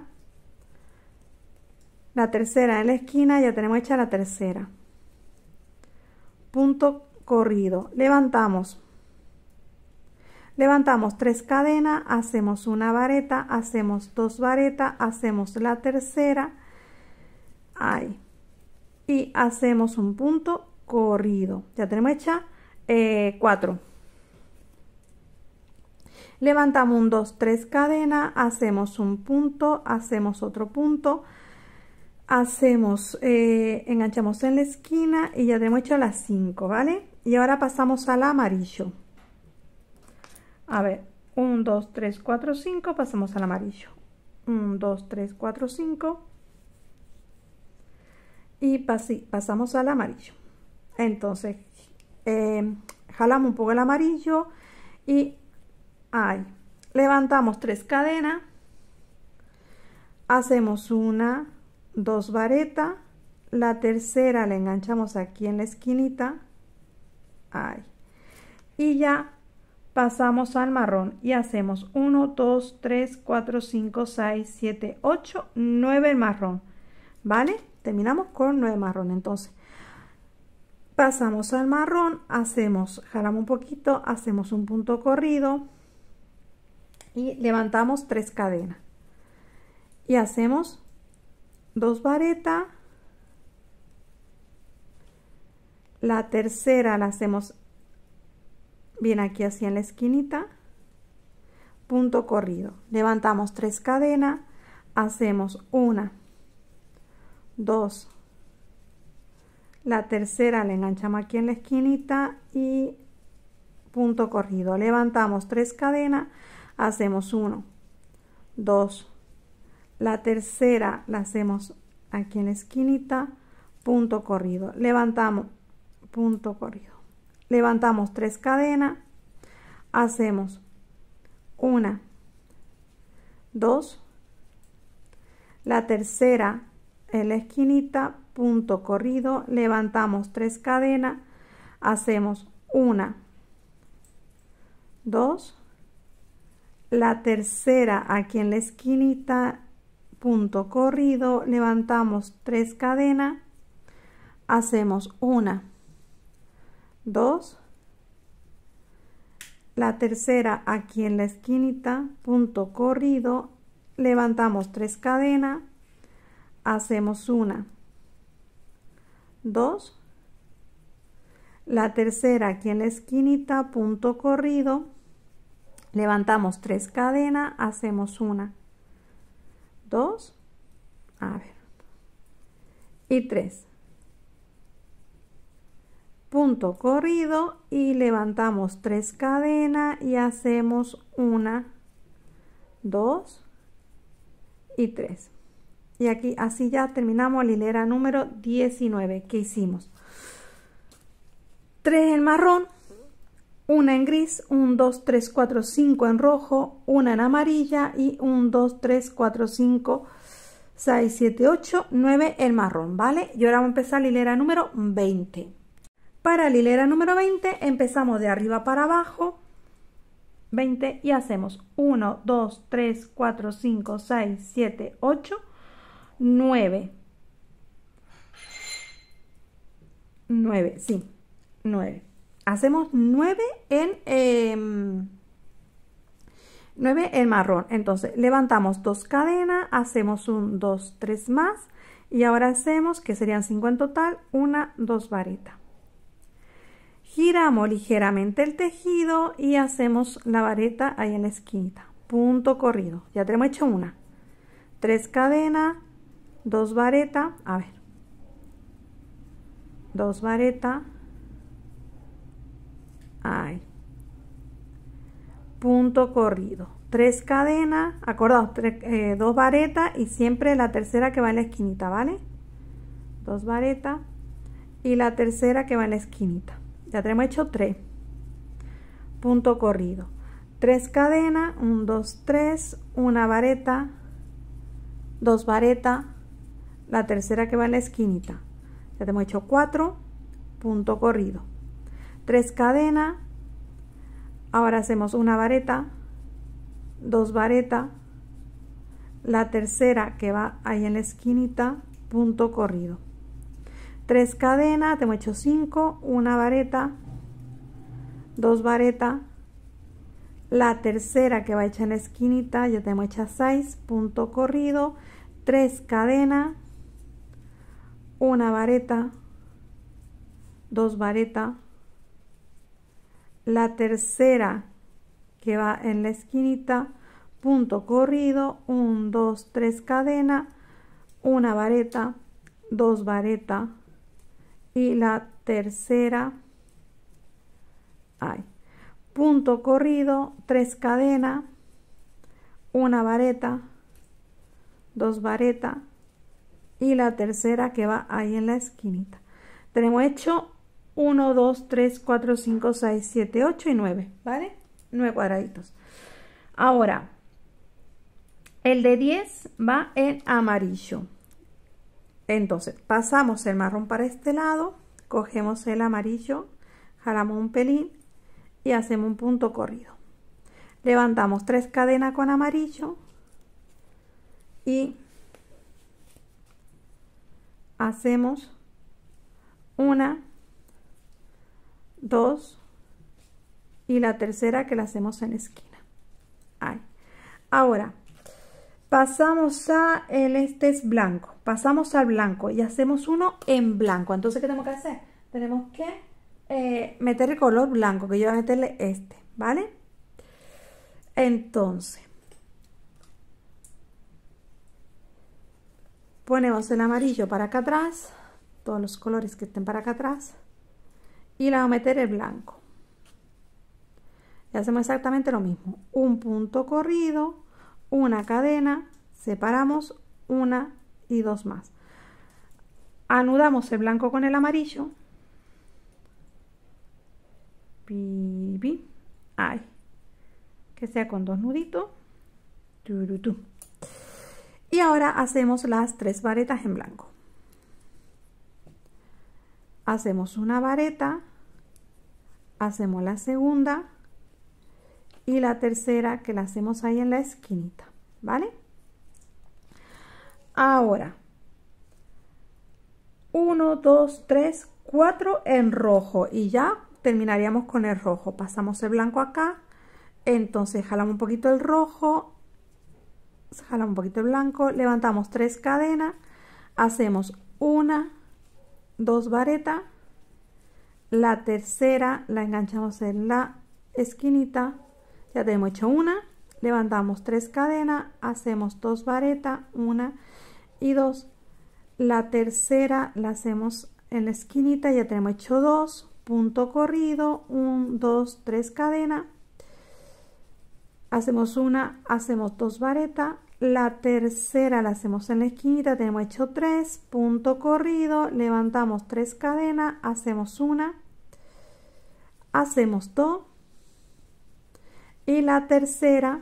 La tercera en la esquina, ya tenemos hecha la tercera. Punto corrido. Levantamos Levantamos tres cadenas, hacemos una vareta, hacemos dos varetas, hacemos la tercera. Ahí. Y hacemos un punto corrido. Ya tenemos hecha eh, cuatro. Levantamos un 2, tres cadenas, hacemos un punto, hacemos otro punto, hacemos, eh, enganchamos en la esquina y ya tenemos hecho las cinco, ¿vale? Y ahora pasamos al amarillo. A ver, 1, 2, 3, 4, 5, pasamos al amarillo. 1, 2, 3, 4, 5. Y pasamos al amarillo. Entonces, em, jalamos un poco el amarillo y ahí. Levantamos tres cadenas. Hacemos una, dos varetas. La tercera la enganchamos aquí en la esquinita. Ahí. Y ya pasamos al marrón y hacemos 1, 2, 3, 4, 5, 6, 7, 8, 9 marrón, ¿vale? Terminamos con 9 marrón, entonces pasamos al marrón, hacemos, jalamos un poquito, hacemos un punto corrido y levantamos 3 cadenas y hacemos 2 varetas, la tercera la hacemos Bien, aquí así en la esquinita. Punto corrido. Levantamos tres cadenas. Hacemos una, dos. La tercera la enganchamos aquí en la esquinita y punto corrido. Levantamos tres cadenas. Hacemos uno, dos. La tercera la hacemos aquí en la esquinita. Punto corrido. Levantamos punto corrido levantamos tres cadenas, hacemos una, dos, la tercera en la esquinita, punto corrido, levantamos tres cadenas, hacemos una, dos, la tercera aquí en la esquinita, punto corrido, levantamos tres cadenas, hacemos una, 2. La tercera aquí en la esquinita, punto corrido, levantamos tres cadenas, hacemos una, 2. La tercera aquí en la esquinita, punto corrido, levantamos tres cadenas, hacemos una, 2. A ver. Y 3 punto corrido y levantamos tres cadenas y hacemos una, dos y tres. Y aquí así ya terminamos la hilera número 19 que hicimos. 3 en marrón, una en gris, 1, 2, 3, 4, 5 en rojo, una en amarilla y un 2, 3, 4, 5, 6, 7, 8, 9 en marrón, ¿vale? Y ahora vamos a empezar la hilera número 20. Para la hilera número 20 empezamos de arriba para abajo, 20 y hacemos 1, 2, 3, 4, 5, 6, 7, 8, 9. 9, sí, 9. Hacemos 9 en, 9 em, en marrón. Entonces levantamos dos cadenas, hacemos un 2, 3 más y ahora hacemos, que serían 5 en total, una, dos varitas. Giramos ligeramente el tejido y hacemos la vareta ahí en la esquinita. Punto corrido. Ya tenemos hecho una. Tres cadenas, dos varetas, a ver. Dos varetas. Ahí. Punto corrido. Tres cadenas, acordaos, eh, dos varetas y siempre la tercera que va en la esquinita, ¿vale? Dos varetas y la tercera que va en la esquinita. Ya tenemos hecho 3. Punto corrido. 3 cadenas, 1, 2, 3, una vareta, 2 vareta, la tercera que va en la esquinita. Ya tenemos hecho 4, punto corrido. 3 cadenas, ahora hacemos una vareta, 2 vareta, la tercera que va ahí en la esquinita, punto corrido. Tres cadenas, hemos hecho cinco, una vareta, dos varetas, la tercera que va hecha en la esquinita, ya hemos hecha seis, punto corrido, tres cadenas, una vareta, dos varetas, la tercera que va en la esquinita, punto corrido, 1, 2, tres cadenas, una vareta, dos varetas, y la tercera hay punto corrido, tres cadenas, una vareta, dos varetas y la tercera que va ahí en la esquinita. Tenemos hecho 1, 2, 3, 4, 5, 6, 7, 8 y 9, ¿vale? 9 cuadraditos. Ahora, el de 10 va en amarillo. Entonces, pasamos el marrón para este lado, cogemos el amarillo, jalamos un pelín y hacemos un punto corrido. Levantamos tres cadenas con amarillo y hacemos una, dos y la tercera que la hacemos en la esquina. Ahora, pasamos a el este es blanco pasamos al blanco y hacemos uno en blanco. Entonces, ¿qué tenemos que hacer? Tenemos que eh, meter el color blanco, que yo voy a meterle este, ¿vale? Entonces, ponemos el amarillo para acá atrás, todos los colores que estén para acá atrás, y le vamos a meter el blanco. Y hacemos exactamente lo mismo, un punto corrido, una cadena, separamos una y dos más. Anudamos el blanco con el amarillo. Ay. Que sea con dos nuditos. Y ahora hacemos las tres varetas en blanco. Hacemos una vareta, hacemos la segunda y la tercera que la hacemos ahí en la esquinita, ¿vale? Ahora, 1, 2, 3, 4 en rojo y ya terminaríamos con el rojo. Pasamos el blanco acá, entonces jalamos un poquito el rojo, jalamos un poquito el blanco, levantamos tres cadenas, hacemos una, dos varetas, la tercera la enganchamos en la esquinita, ya tenemos hecho una, levantamos tres cadenas, hacemos dos varetas, una y dos. La tercera la hacemos en la esquinita, ya tenemos hecho dos, punto corrido, un, dos, tres cadenas. Hacemos una, hacemos dos varetas, la tercera la hacemos en la esquinita, tenemos hecho tres, punto corrido, levantamos tres cadenas, hacemos una, hacemos dos y la tercera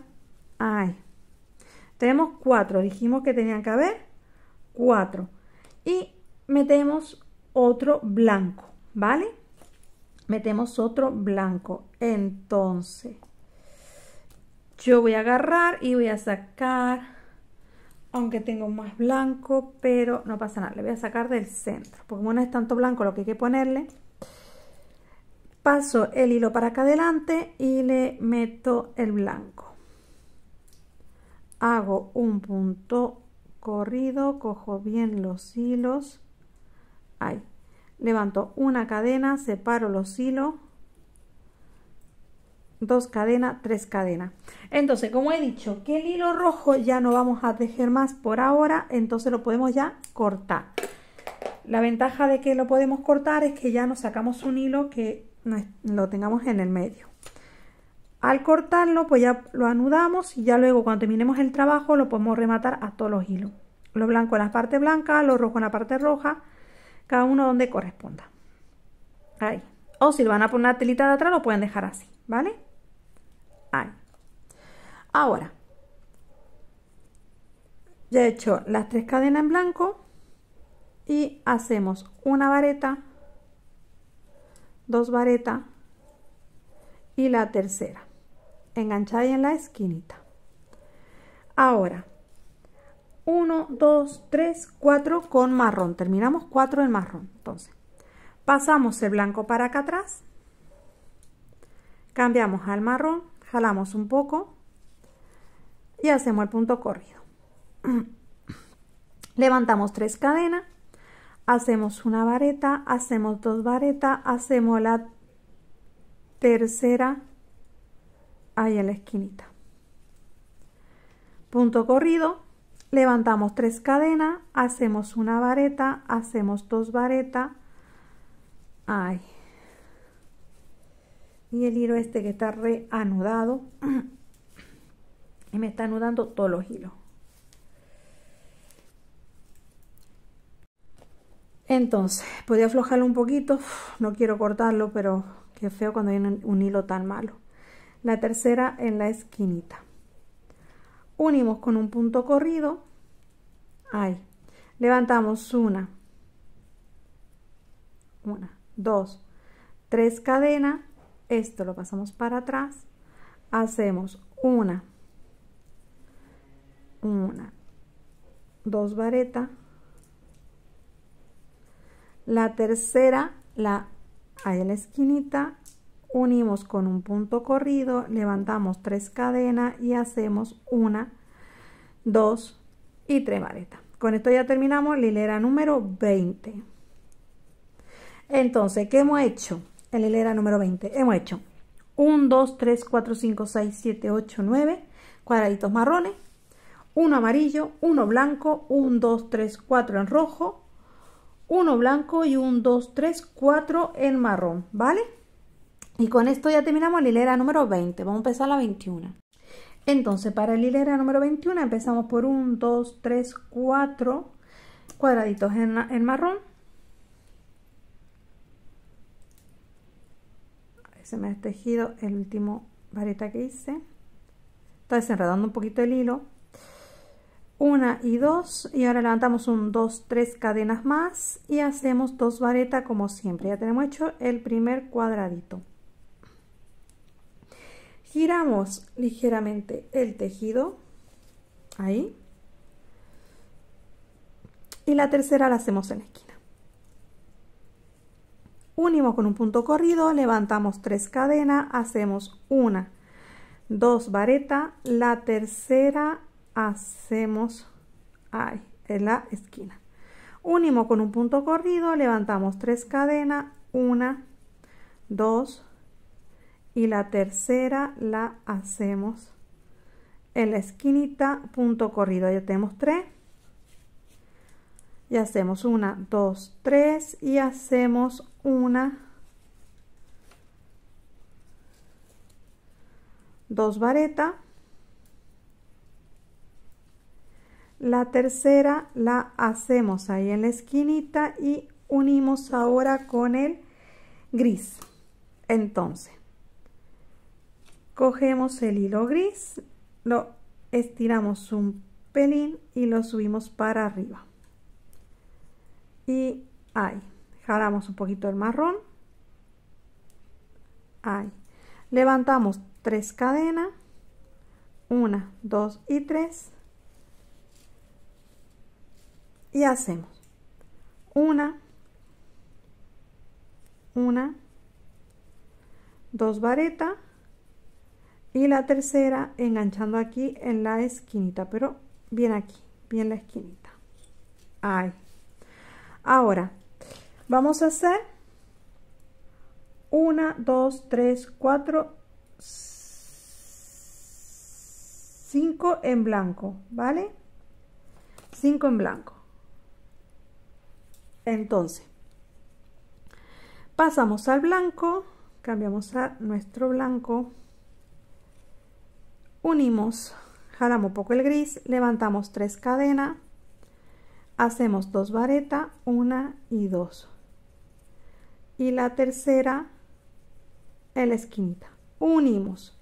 tenemos cuatro, dijimos que tenían que haber cuatro. Y metemos otro blanco, ¿vale? Metemos otro blanco. Entonces, yo voy a agarrar y voy a sacar, aunque tengo más blanco, pero no pasa nada, le voy a sacar del centro, porque como no es tanto blanco lo que hay que ponerle, paso el hilo para acá adelante y le meto el blanco hago un punto corrido, cojo bien los hilos, ahí, levanto una cadena, separo los hilos, dos cadenas, tres cadenas. Entonces, como he dicho que el hilo rojo ya no vamos a tejer más por ahora, entonces lo podemos ya cortar. La ventaja de que lo podemos cortar es que ya nos sacamos un hilo que lo tengamos en el medio. Al cortarlo, pues ya lo anudamos y ya luego cuando terminemos el trabajo lo podemos rematar a todos los hilos. Lo blanco en la parte blanca, lo rojo en la parte roja, cada uno donde corresponda. Ahí. O si lo van a poner una telita de atrás, lo pueden dejar así, ¿vale? Ahí. Ahora, ya he hecho las tres cadenas en blanco y hacemos una vareta, dos varetas y la tercera enganchada y en la esquinita. Ahora, 1, 2, 3, 4 con marrón. Terminamos 4 en marrón. Entonces, pasamos el blanco para acá atrás. Cambiamos al marrón, jalamos un poco y hacemos el punto corrido. Levantamos tres cadenas, hacemos una vareta, hacemos dos varetas, hacemos la tercera ahí en la esquinita. Punto corrido, levantamos tres cadenas, hacemos una vareta, hacemos dos varetas, ahí. Y el hilo este que está reanudado, y me está anudando todos los hilos. Entonces, podría aflojarlo un poquito, no quiero cortarlo, pero qué feo cuando hay un hilo tan malo la tercera en la esquinita. Unimos con un punto corrido. Ahí. Levantamos una, una, dos, tres cadenas. Esto lo pasamos para atrás. Hacemos una, una, dos varetas. La tercera, la ahí en la esquinita, unimos con un punto corrido, levantamos tres cadenas y hacemos una, dos y tres varetas. Con esto ya terminamos la hilera número 20. Entonces, ¿qué hemos hecho? En la hilera número 20 hemos hecho 1, 2, 3, 4, 5, 6, 7, 8, 9 cuadraditos marrones, uno amarillo, uno blanco, 1, 2, 3, 4 en rojo, uno blanco y 1, 2, 3, 4 en marrón, ¿vale? Y con esto ya terminamos la hilera número 20. Vamos a empezar la 21. Entonces, para la hilera número 21 empezamos por 1, 2, 3, 4 cuadraditos en, en marrón. Se me ha tejido el último vareta que hice. Está desenredando un poquito el hilo. Una y dos. Y ahora levantamos un 2, 3 cadenas más. Y hacemos dos varetas como siempre. Ya tenemos hecho el primer cuadradito giramos ligeramente el tejido, ahí, y la tercera la hacemos en la esquina. Unimos con un punto corrido, levantamos tres cadenas, hacemos una, dos varetas, la tercera hacemos ahí, en la esquina. Unimos con un punto corrido, levantamos tres cadenas, una, dos, y la tercera la hacemos en la esquinita punto corrido ya tenemos tres y hacemos una dos tres y hacemos una dos vareta la tercera la hacemos ahí en la esquinita y unimos ahora con el gris entonces Cogemos el hilo gris, lo estiramos un pelín y lo subimos para arriba. Y ahí, jalamos un poquito el marrón. Ahí. Levantamos tres cadenas. Una, dos y tres. Y hacemos una, una, dos varetas y la tercera enganchando aquí en la esquinita pero bien aquí bien la esquinita ahí ahora vamos a hacer 1 2 3 4 5 en blanco vale 5 en blanco entonces pasamos al blanco cambiamos a nuestro blanco unimos, jalamos un poco el gris, levantamos tres cadenas, hacemos dos varetas, una y dos. Y la tercera en la esquinita. Unimos,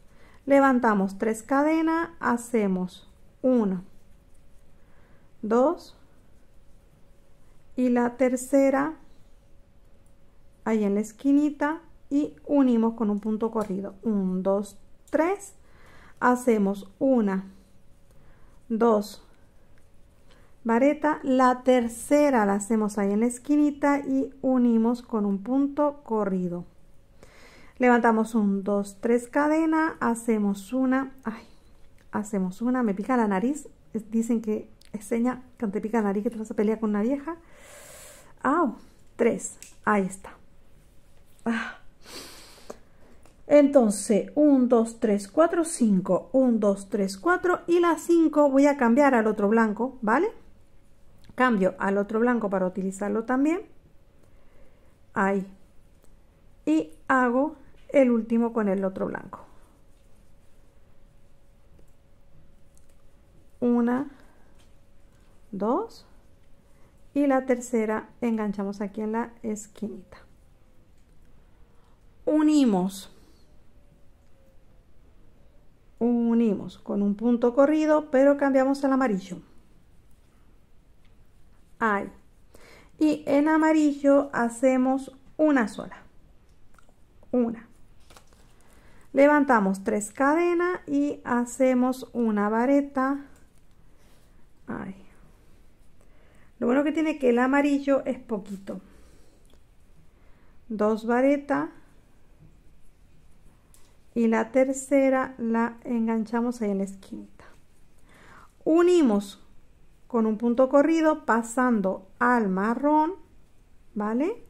levantamos tres cadenas, hacemos uno, dos y la tercera ahí en la esquinita y unimos con un punto corrido. 1, dos, tres hacemos una, dos, vareta, la tercera la hacemos ahí en la esquinita y unimos con un punto corrido. Levantamos un dos, tres cadena, hacemos una, ay, hacemos una, me pica la nariz, dicen que es seña que te pica la nariz que te vas a pelear con una vieja. ah Tres, ahí está. Ah, entonces, 1, 2, 3, 4, 5, 1, 2, 3, 4 y la 5 voy a cambiar al otro blanco, ¿vale? Cambio al otro blanco para utilizarlo también. Ahí. Y hago el último con el otro blanco. Una, 2. y la tercera enganchamos aquí en la esquinita. Unimos unimos con un punto corrido, pero cambiamos al amarillo. ay Y en amarillo hacemos una sola. Una. Levantamos tres cadenas y hacemos una vareta. Lo bueno que tiene que el amarillo es poquito. Dos varetas y la tercera la enganchamos ahí en la esquinita. Unimos con un punto corrido pasando al marrón, ¿vale?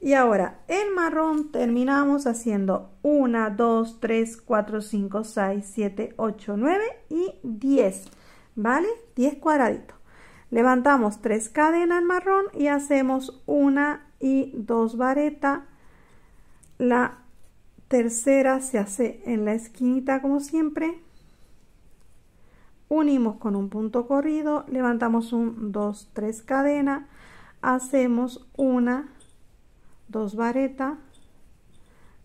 Y ahora el marrón terminamos haciendo 1, 2, 3, 4, 5, 6, 7, 8, 9 y 10, ¿vale? 10 cuadraditos. Levantamos 3 cadenas al marrón y hacemos 1 y 2 varetas, la tercera se hace en la esquinita como siempre unimos con un punto corrido levantamos un dos, tres cadenas. hacemos una dos varetas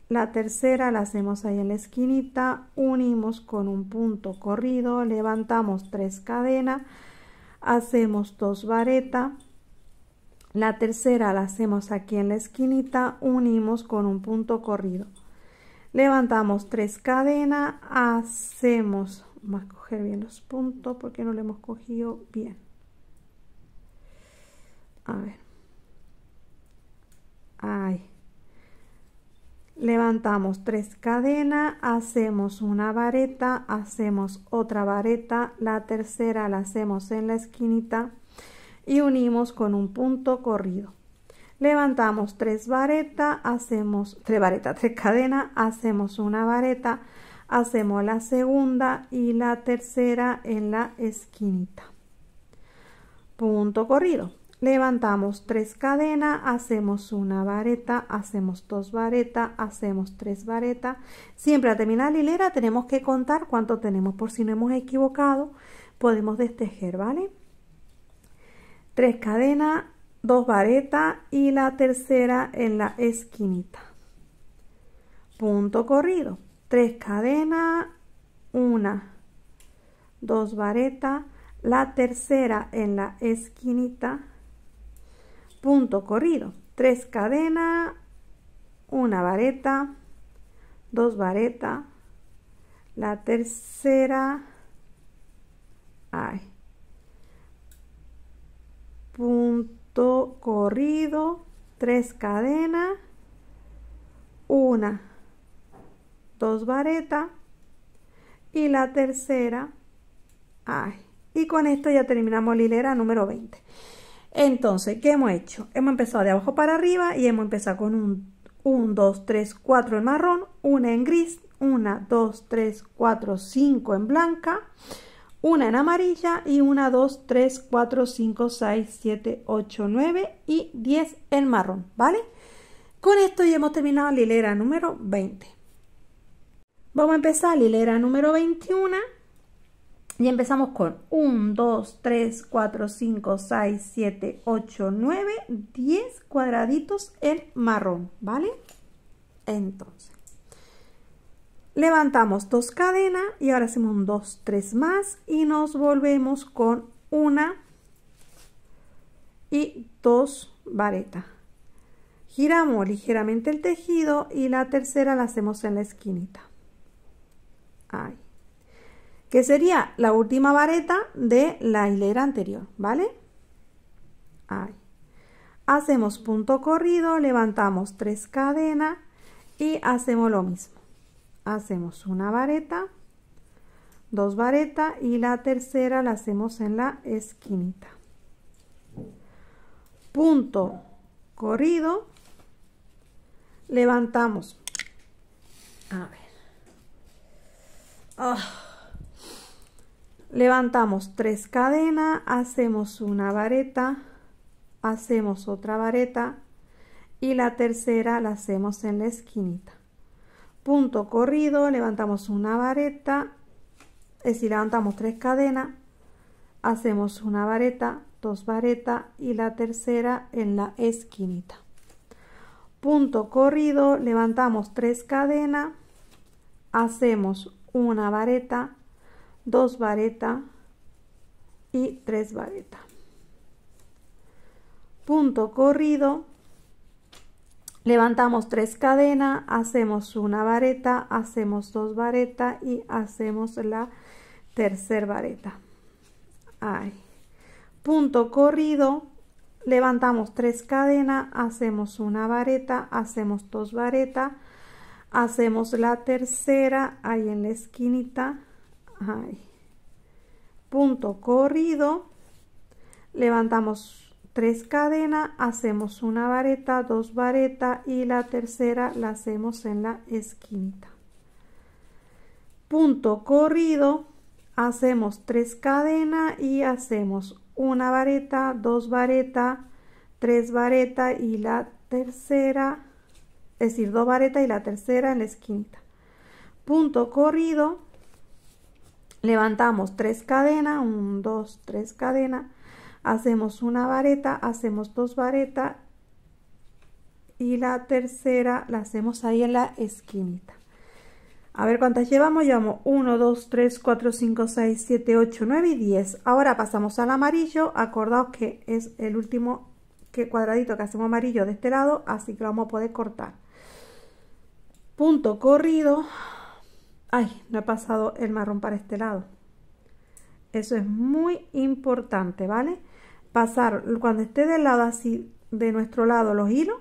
la tercera la hacemos ahí en la esquinita unimos con un punto corrido levantamos tres cadenas hacemos dos varetas la tercera la hacemos aquí en la esquinita unimos con un punto corrido levantamos tres cadenas, hacemos, vamos a coger bien los puntos porque no lo hemos cogido bien. A ver. Ahí. Levantamos tres cadenas, hacemos una vareta, hacemos otra vareta, la tercera la hacemos en la esquinita y unimos con un punto corrido levantamos tres varetas, hacemos tres varetas, tres cadenas, hacemos una vareta, hacemos la segunda y la tercera en la esquinita. Punto corrido. Levantamos tres cadenas, hacemos una vareta, hacemos dos varetas, hacemos tres varetas. Siempre a terminar la hilera tenemos que contar cuánto tenemos, por si no hemos equivocado, podemos destejer, ¿vale? Tres cadenas, dos varetas y la tercera en la esquinita punto corrido tres cadenas una dos varetas la tercera en la esquinita punto corrido tres cadenas una vareta dos varetas la tercera ay, punto corrido, tres cadenas, una, dos varetas y la tercera, Y con esto ya terminamos la hilera número 20. Entonces, ¿qué hemos hecho? Hemos empezado de abajo para arriba y hemos empezado con un 1, 2, 3, 4 en marrón, una en gris, 1 2, 3, 4, 5 en blanca, una en amarilla y una, 2, 3, 4, 5, 6, 7, 8, 9 y 10 en marrón, ¿vale? Con esto ya hemos terminado la hilera número 20. Vamos a empezar la hilera número 21 y empezamos con 1, 2, 3, 4, 5, 6, 7, 8, 9, 10 cuadraditos en marrón, ¿vale? Entonces. Levantamos dos cadenas y ahora hacemos un 2, más y nos volvemos con una y dos varetas. Giramos ligeramente el tejido y la tercera la hacemos en la esquinita. Que sería la última vareta de la hilera anterior, ¿vale? Hacemos punto corrido, levantamos tres cadenas y hacemos lo mismo hacemos una vareta, dos varetas y la tercera la hacemos en la esquinita. Punto corrido, levantamos. A ver. Ah. Levantamos tres cadenas, hacemos una vareta, hacemos otra vareta y la tercera la hacemos en la esquinita punto corrido, levantamos una vareta, es decir, levantamos tres cadenas, hacemos una vareta, dos varetas y la tercera en la esquinita. Punto corrido, levantamos tres cadenas, hacemos una vareta, dos varetas y tres varetas. Punto corrido, levantamos tres cadenas, hacemos una vareta, hacemos dos varetas y hacemos la tercera vareta. Ahí. Punto corrido, levantamos tres cadenas, hacemos una vareta, hacemos dos varetas, hacemos la tercera ahí en la esquinita. Punto corrido, levantamos tres cadenas hacemos una vareta, dos varetas y la tercera la hacemos en la esquinita. Punto corrido, hacemos tres cadenas y hacemos una vareta, dos varetas, tres varetas y la tercera, es decir, dos varetas y la tercera en la esquinita. Punto corrido, levantamos tres cadenas, un, dos, tres cadenas hacemos una vareta, hacemos dos varetas y la tercera la hacemos ahí en la esquinita. A ver cuántas llevamos, llevamos 1, 2, 3, 4, 5, 6, 7, 8, 9 y 10. Ahora pasamos al amarillo, acordaos que es el último cuadradito que hacemos amarillo de este lado, así que lo vamos a poder cortar. Punto corrido. Ay, no he pasado el marrón para este lado. Eso es muy importante, ¿vale? pasar, cuando esté del lado así, de nuestro lado los hilos,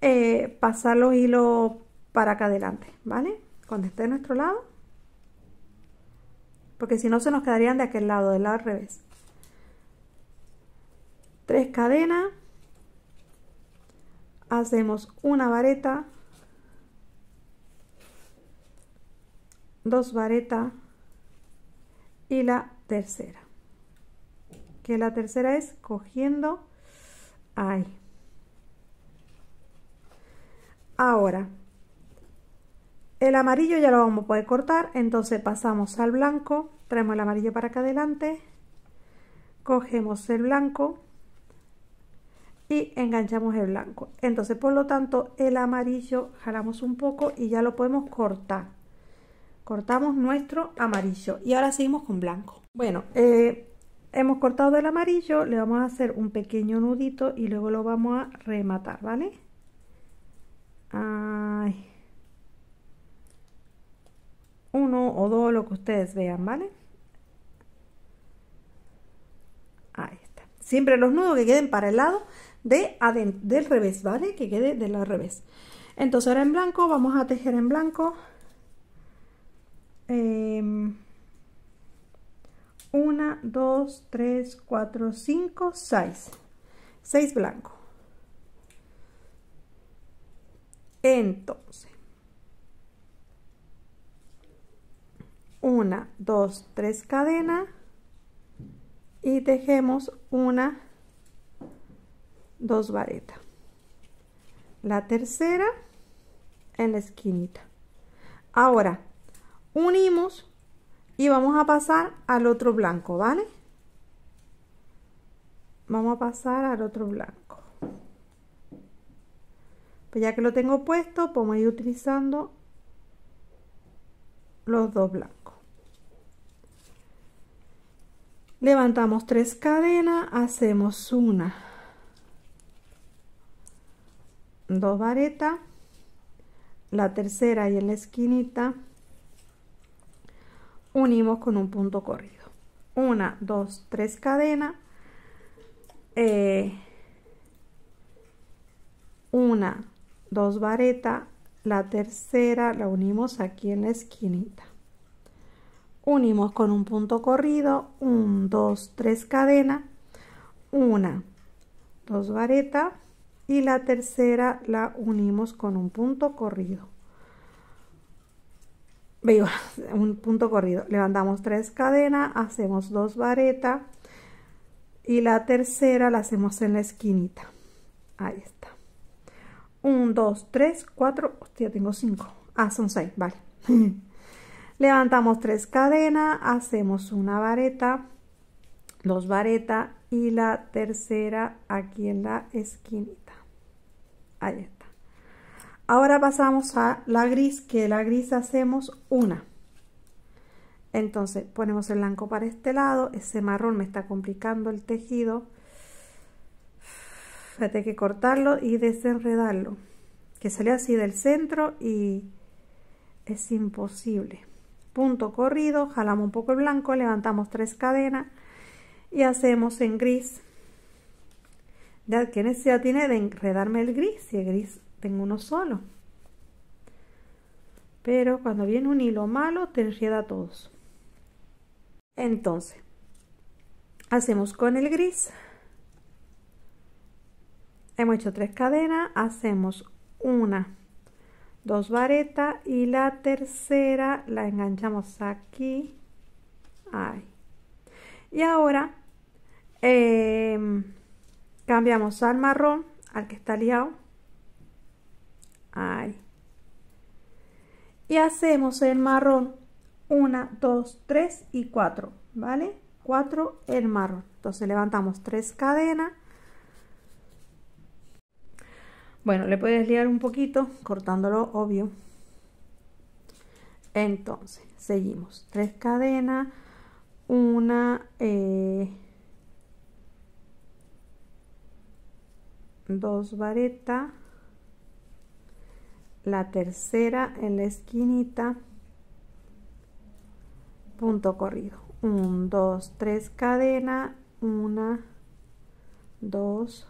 eh, pasar los hilos para acá adelante, ¿vale? Cuando esté de nuestro lado, porque si no se nos quedarían de aquel lado, del lado al revés. Tres cadenas, hacemos una vareta, dos varetas y la tercera que la tercera es cogiendo ahí, Ahora, el amarillo ya lo vamos a poder cortar, entonces pasamos al blanco, traemos el amarillo para acá adelante, cogemos el blanco y enganchamos el blanco. Entonces, por lo tanto, el amarillo jalamos un poco y ya lo podemos cortar. Cortamos nuestro amarillo y ahora seguimos con blanco. Bueno, eh, hemos cortado el amarillo, le vamos a hacer un pequeño nudito y luego lo vamos a rematar, ¿vale? Ay. Uno o dos, lo que ustedes vean, ¿vale? Ahí está. Siempre los nudos que queden para el lado de del revés, ¿vale? Que quede del revés. Entonces ahora en blanco, vamos a tejer en blanco. Em, 1, 2, 3, 4, 5, 6. 6 blanco. Entonces, 1, 2, 3 cadena y tejemos una, dos varetas. La tercera en la esquinita. Ahora, unimos y vamos a pasar al otro blanco, ¿vale? Vamos a pasar al otro blanco. Pues ya que lo tengo puesto, podemos ir utilizando los dos blancos. Levantamos tres cadenas, hacemos una, dos varetas, la tercera y en la esquinita unimos con un punto corrido. Una, dos, tres cadenas eh, una, dos vareta. La tercera la unimos aquí en la esquinita. Unimos con un punto corrido. Un, dos, tres cadenas Una, dos vareta. Y la tercera la unimos con un punto corrido. Veo un punto corrido. Levantamos tres cadenas, hacemos dos varetas y la tercera la hacemos en la esquinita. Ahí está. 1, 2, 3, 4, hostia, tengo cinco, Ah, son seis, vale. Levantamos tres cadenas, hacemos una vareta, dos varetas y la tercera aquí en la esquinita. Ahí está. Ahora pasamos a la gris, que la gris hacemos una. Entonces ponemos el blanco para este lado, ese marrón me está complicando el tejido. Fíjate que cortarlo y desenredarlo, que salió así del centro y es imposible. Punto corrido, jalamos un poco el blanco, levantamos tres cadenas y hacemos en gris. Ya, ¿Qué necesidad tiene de enredarme el gris? Si el gris tengo uno solo. Pero cuando viene un hilo malo, te enrieda a todos. Entonces, hacemos con el gris. Hemos hecho tres cadenas, hacemos una, dos varetas y la tercera la enganchamos aquí. Ahí. Y ahora em, cambiamos al marrón, al que está liado, Ahí. Y hacemos el marrón 1, 2, 3 y 4, ¿vale? 4 el marrón. Entonces levantamos 3 cadenas. Bueno, le puedes liar un poquito cortándolo, obvio. Entonces, seguimos. 3 cadenas, una, eh, varetas la tercera en la esquinita punto corrido 1 2 3 cadena 1 2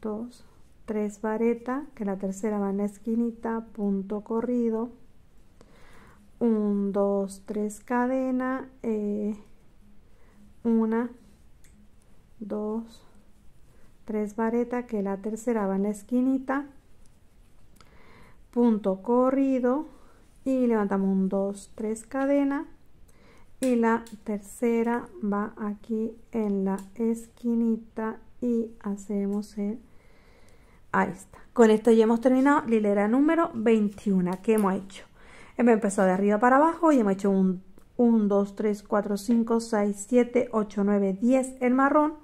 2 3 vareta que la tercera va en la esquinita punto corrido 1 2 3 cadena 1 eh, 2 tres varetas que la tercera va en la esquinita punto corrido y levantamos un 2 3 cadena y la tercera va aquí en la esquinita y hacemos el ahí está con esto ya hemos terminado la hilera número 21 que hemos hecho hemos empezado de arriba para abajo y hemos hecho un 1 2 3 4 5 6 7 8 9 10 en marrón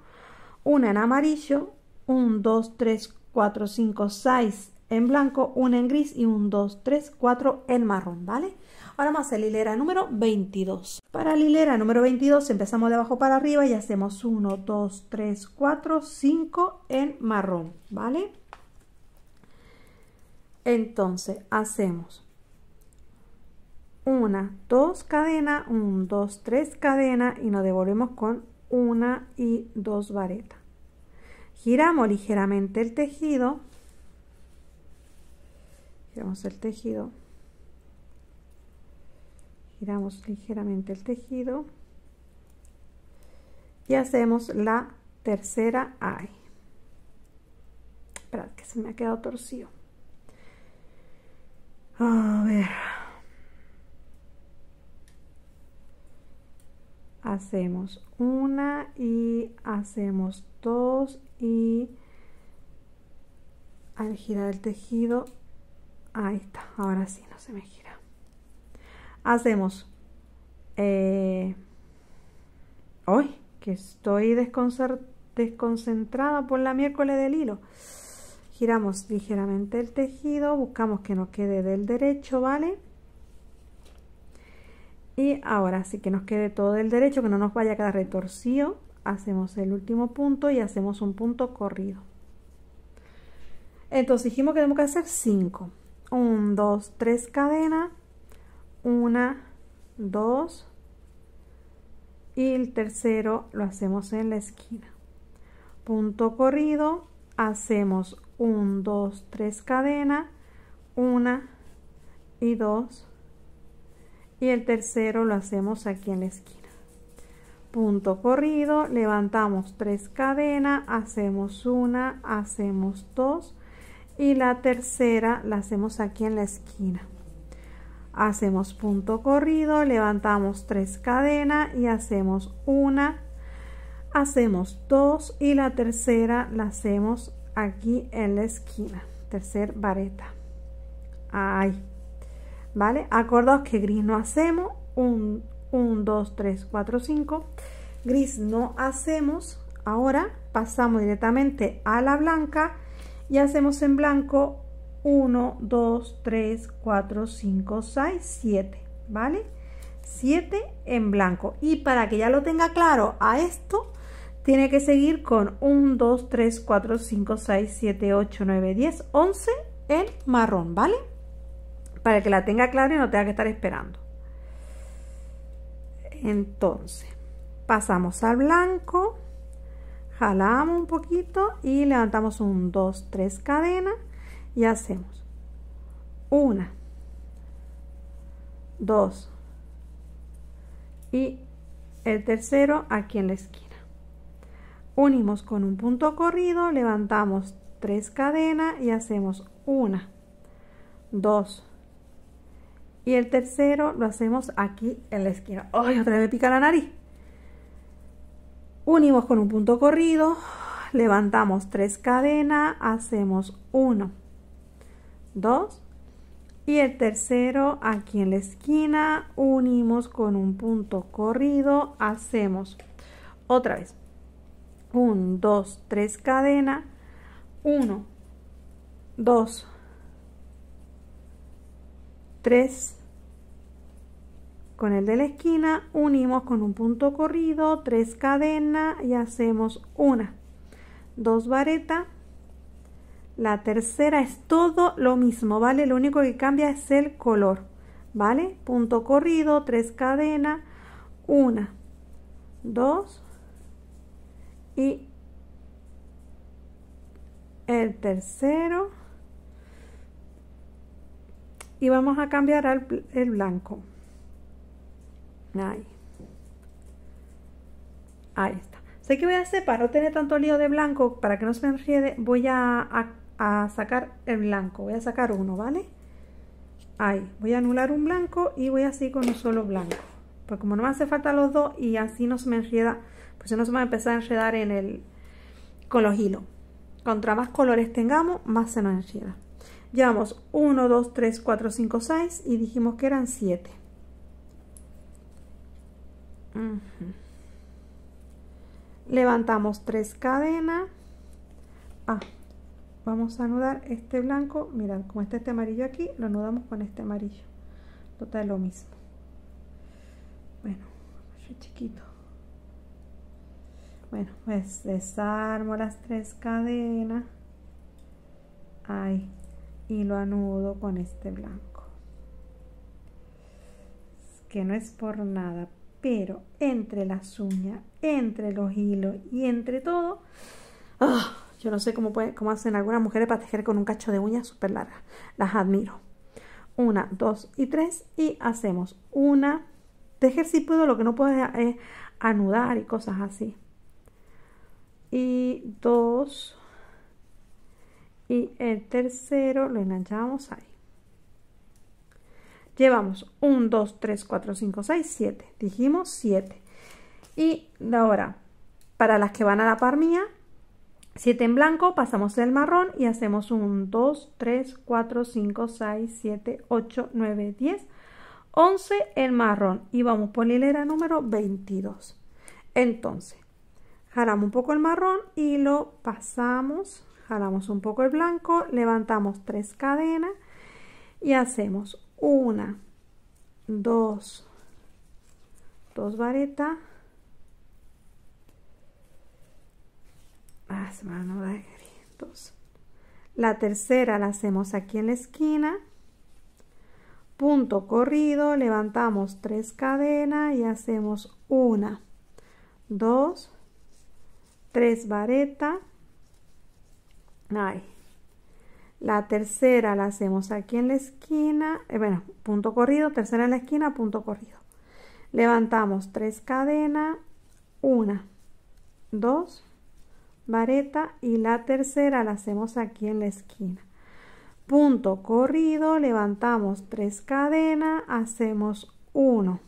una en amarillo 1, 2, 3, 4, 5, 6 en blanco, 1 en gris y 1, 2, 3, 4 en marrón, ¿vale? Ahora vamos a hacer la hilera número 22. Para la hilera número 22 empezamos de abajo para arriba y hacemos 1, 2, 3, 4, 5 en marrón, ¿vale? Entonces hacemos una, dos cadena, 1, 2, 3 cadena y nos devolvemos con una y dos varetas. Giramos ligeramente el tejido. Giramos el tejido. Giramos ligeramente el tejido. Y hacemos la tercera ay. Esperad que se me ha quedado torcido. A ver. Hacemos una y hacemos dos y al girar el tejido ahí está ahora sí no se me gira hacemos eh, hoy que estoy desconcentrada por la miércoles del hilo giramos ligeramente el tejido buscamos que nos quede del derecho vale y ahora sí que nos quede todo del derecho que no nos vaya a quedar retorcido hacemos el último punto y hacemos un punto corrido. Entonces dijimos que tenemos que hacer 5. 1, 2, 3 cadena. 1, 2. Y el tercero lo hacemos en la esquina. Punto corrido. Hacemos 1, 2, 3 cadena. 1 y 2. Y el tercero lo hacemos aquí en la esquina punto corrido, levantamos tres cadenas, hacemos una, hacemos dos y la tercera la hacemos aquí en la esquina. Hacemos punto corrido, levantamos tres cadenas y hacemos una, hacemos dos y la tercera la hacemos aquí en la esquina, tercer vareta. Ahí. ¿Vale? Acordaos que gris no hacemos, un, 1, 2, 3, 4, 5. Gris no hacemos. Ahora pasamos directamente a la blanca y hacemos en blanco 1, 2, 3, 4, 5, 6, 7. ¿Vale? 7 en blanco. Y para que ya lo tenga claro a esto, tiene que seguir con 1, 2, 3, 4, 5, 6, 7, 8, 9, 10, 11 en marrón, ¿vale? Para que la tenga clara y no tenga que estar esperando. Entonces, pasamos al blanco, jalamos un poquito y levantamos un 2, 3 cadenas y hacemos 1, 2 y el tercero aquí en la esquina. Unimos con un punto corrido, levantamos 3 cadenas y hacemos 1, 2, y el tercero lo hacemos aquí en la esquina. ¡Ay, otra vez me pica la nariz! Unimos con un punto corrido, levantamos tres cadenas, hacemos uno, dos, y el tercero aquí en la esquina, unimos con un punto corrido, hacemos otra vez. Un, dos, tres cadenas, uno, dos, tres con el de la esquina unimos con un punto corrido, tres cadenas y hacemos una, dos varetas. La tercera es todo lo mismo, ¿vale? Lo único que cambia es el color, ¿vale? Punto corrido, tres cadenas, una, dos y el tercero. Y vamos a cambiar al, el blanco. Ahí. Ahí está. Sé que voy a hacer para no tener tanto lío de blanco, para que no se me enriede, voy a, a, sacar el blanco. Voy a sacar uno, ¿vale? Ahí. Voy a anular un blanco y voy así con un solo blanco. Pues como no me hace falta los dos y así no se me enrieda, pues no se me va a empezar a enredar en el, con los hilos. Contra más colores tengamos, más se nos enrieda. Llevamos 1, 2, 3, 4, 5, 6 y dijimos que eran 7. Levantamos tres cadenas. Ah, vamos a anudar este blanco. Mirad, como está este amarillo aquí, lo anudamos con este amarillo. Total lo mismo. Bueno, chiquito. Bueno, pues desarmo las tres cadenas. Ahí. Y lo anudo con este blanco. que no es por nada, pero entre las uñas, entre los hilos y entre todo, ah, yo no sé cómo, puede, cómo hacen algunas mujeres para tejer con un cacho de uñas súper larga. Las admiro. Una, dos y tres y hacemos una. Tejer si puedo, lo que no puedo es anudar y cosas así. Y dos. Y el tercero lo enganchamos ahí. Llevamos 1, 2, 3, 4, 5, 6, 7. Dijimos 7. Y ahora, para las que van a la par mía, 7 en blanco, pasamos el marrón y hacemos un 2, 3, 4, 5, 6, 7, 8, 9, 10, 11 en marrón y vamos por hilera número 22. Entonces, jalamos un poco el marrón y lo pasamos, jalamos un poco el blanco, levantamos 3 cadenas y hacemos una, dos, dos varetas. Ah, más mano, de dos. La tercera la hacemos aquí en la esquina. Punto corrido, levantamos tres cadenas y hacemos una, dos, tres varetas. La tercera la hacemos aquí en la esquina, eh, bueno, punto corrido, tercera en la esquina, punto corrido. Levantamos tres cadenas, una, dos, vareta y la tercera la hacemos aquí en la esquina. Punto corrido, levantamos tres cadenas, hacemos uno,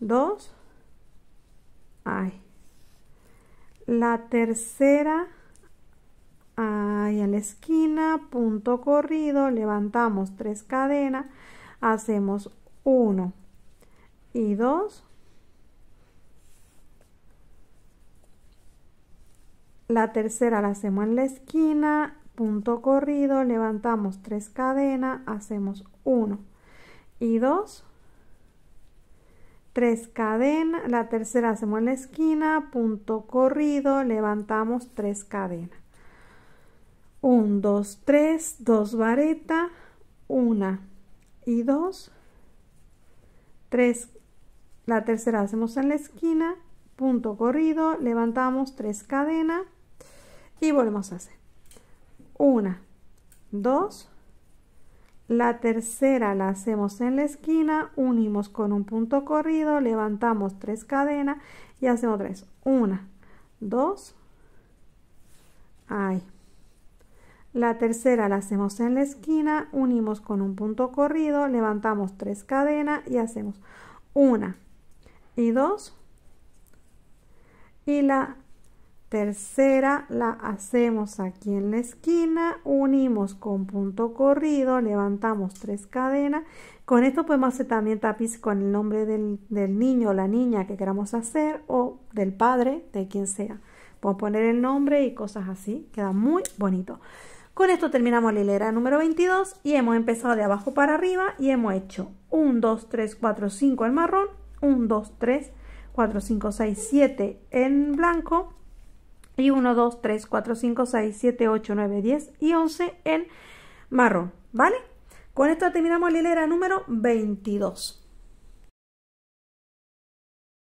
dos, ahí, La tercera ahí a la esquina, punto corrido, levantamos tres cadenas, hacemos uno y dos La tercera la hacemos en la esquina, punto corrido, levantamos tres cadenas, hacemos uno y dos Tres cadenas, la tercera hacemos en la esquina, punto corrido, levantamos tres cadenas. 1, 2, 3, 2 vareta, 1 y 2, 3, la tercera hacemos en la esquina, punto corrido, levantamos 3 cadenas y volvemos a hacer 1, 2, la tercera la hacemos en la esquina, unimos con un punto corrido, levantamos 3 cadenas y hacemos 3, 1, 2, ahí la tercera la hacemos en la esquina, unimos con un punto corrido, levantamos tres cadenas y hacemos una y dos. Y la tercera la hacemos aquí en la esquina, unimos con punto corrido, levantamos tres cadenas. Con esto podemos hacer también tapiz con el nombre del, del niño o la niña que queramos hacer o del padre, de quien sea. Podemos poner el nombre y cosas así, queda muy bonito. Con esto terminamos la hilera número 22 y hemos empezado de abajo para arriba y hemos hecho 1, 2, 3, 4, 5 en marrón, 1, 2, 3, 4, 5, 6, 7 en blanco y 1, 2, 3, 4, 5, 6, 7, 8, 9, 10 y 11 en marrón, ¿vale? Con esto terminamos la hilera número 22.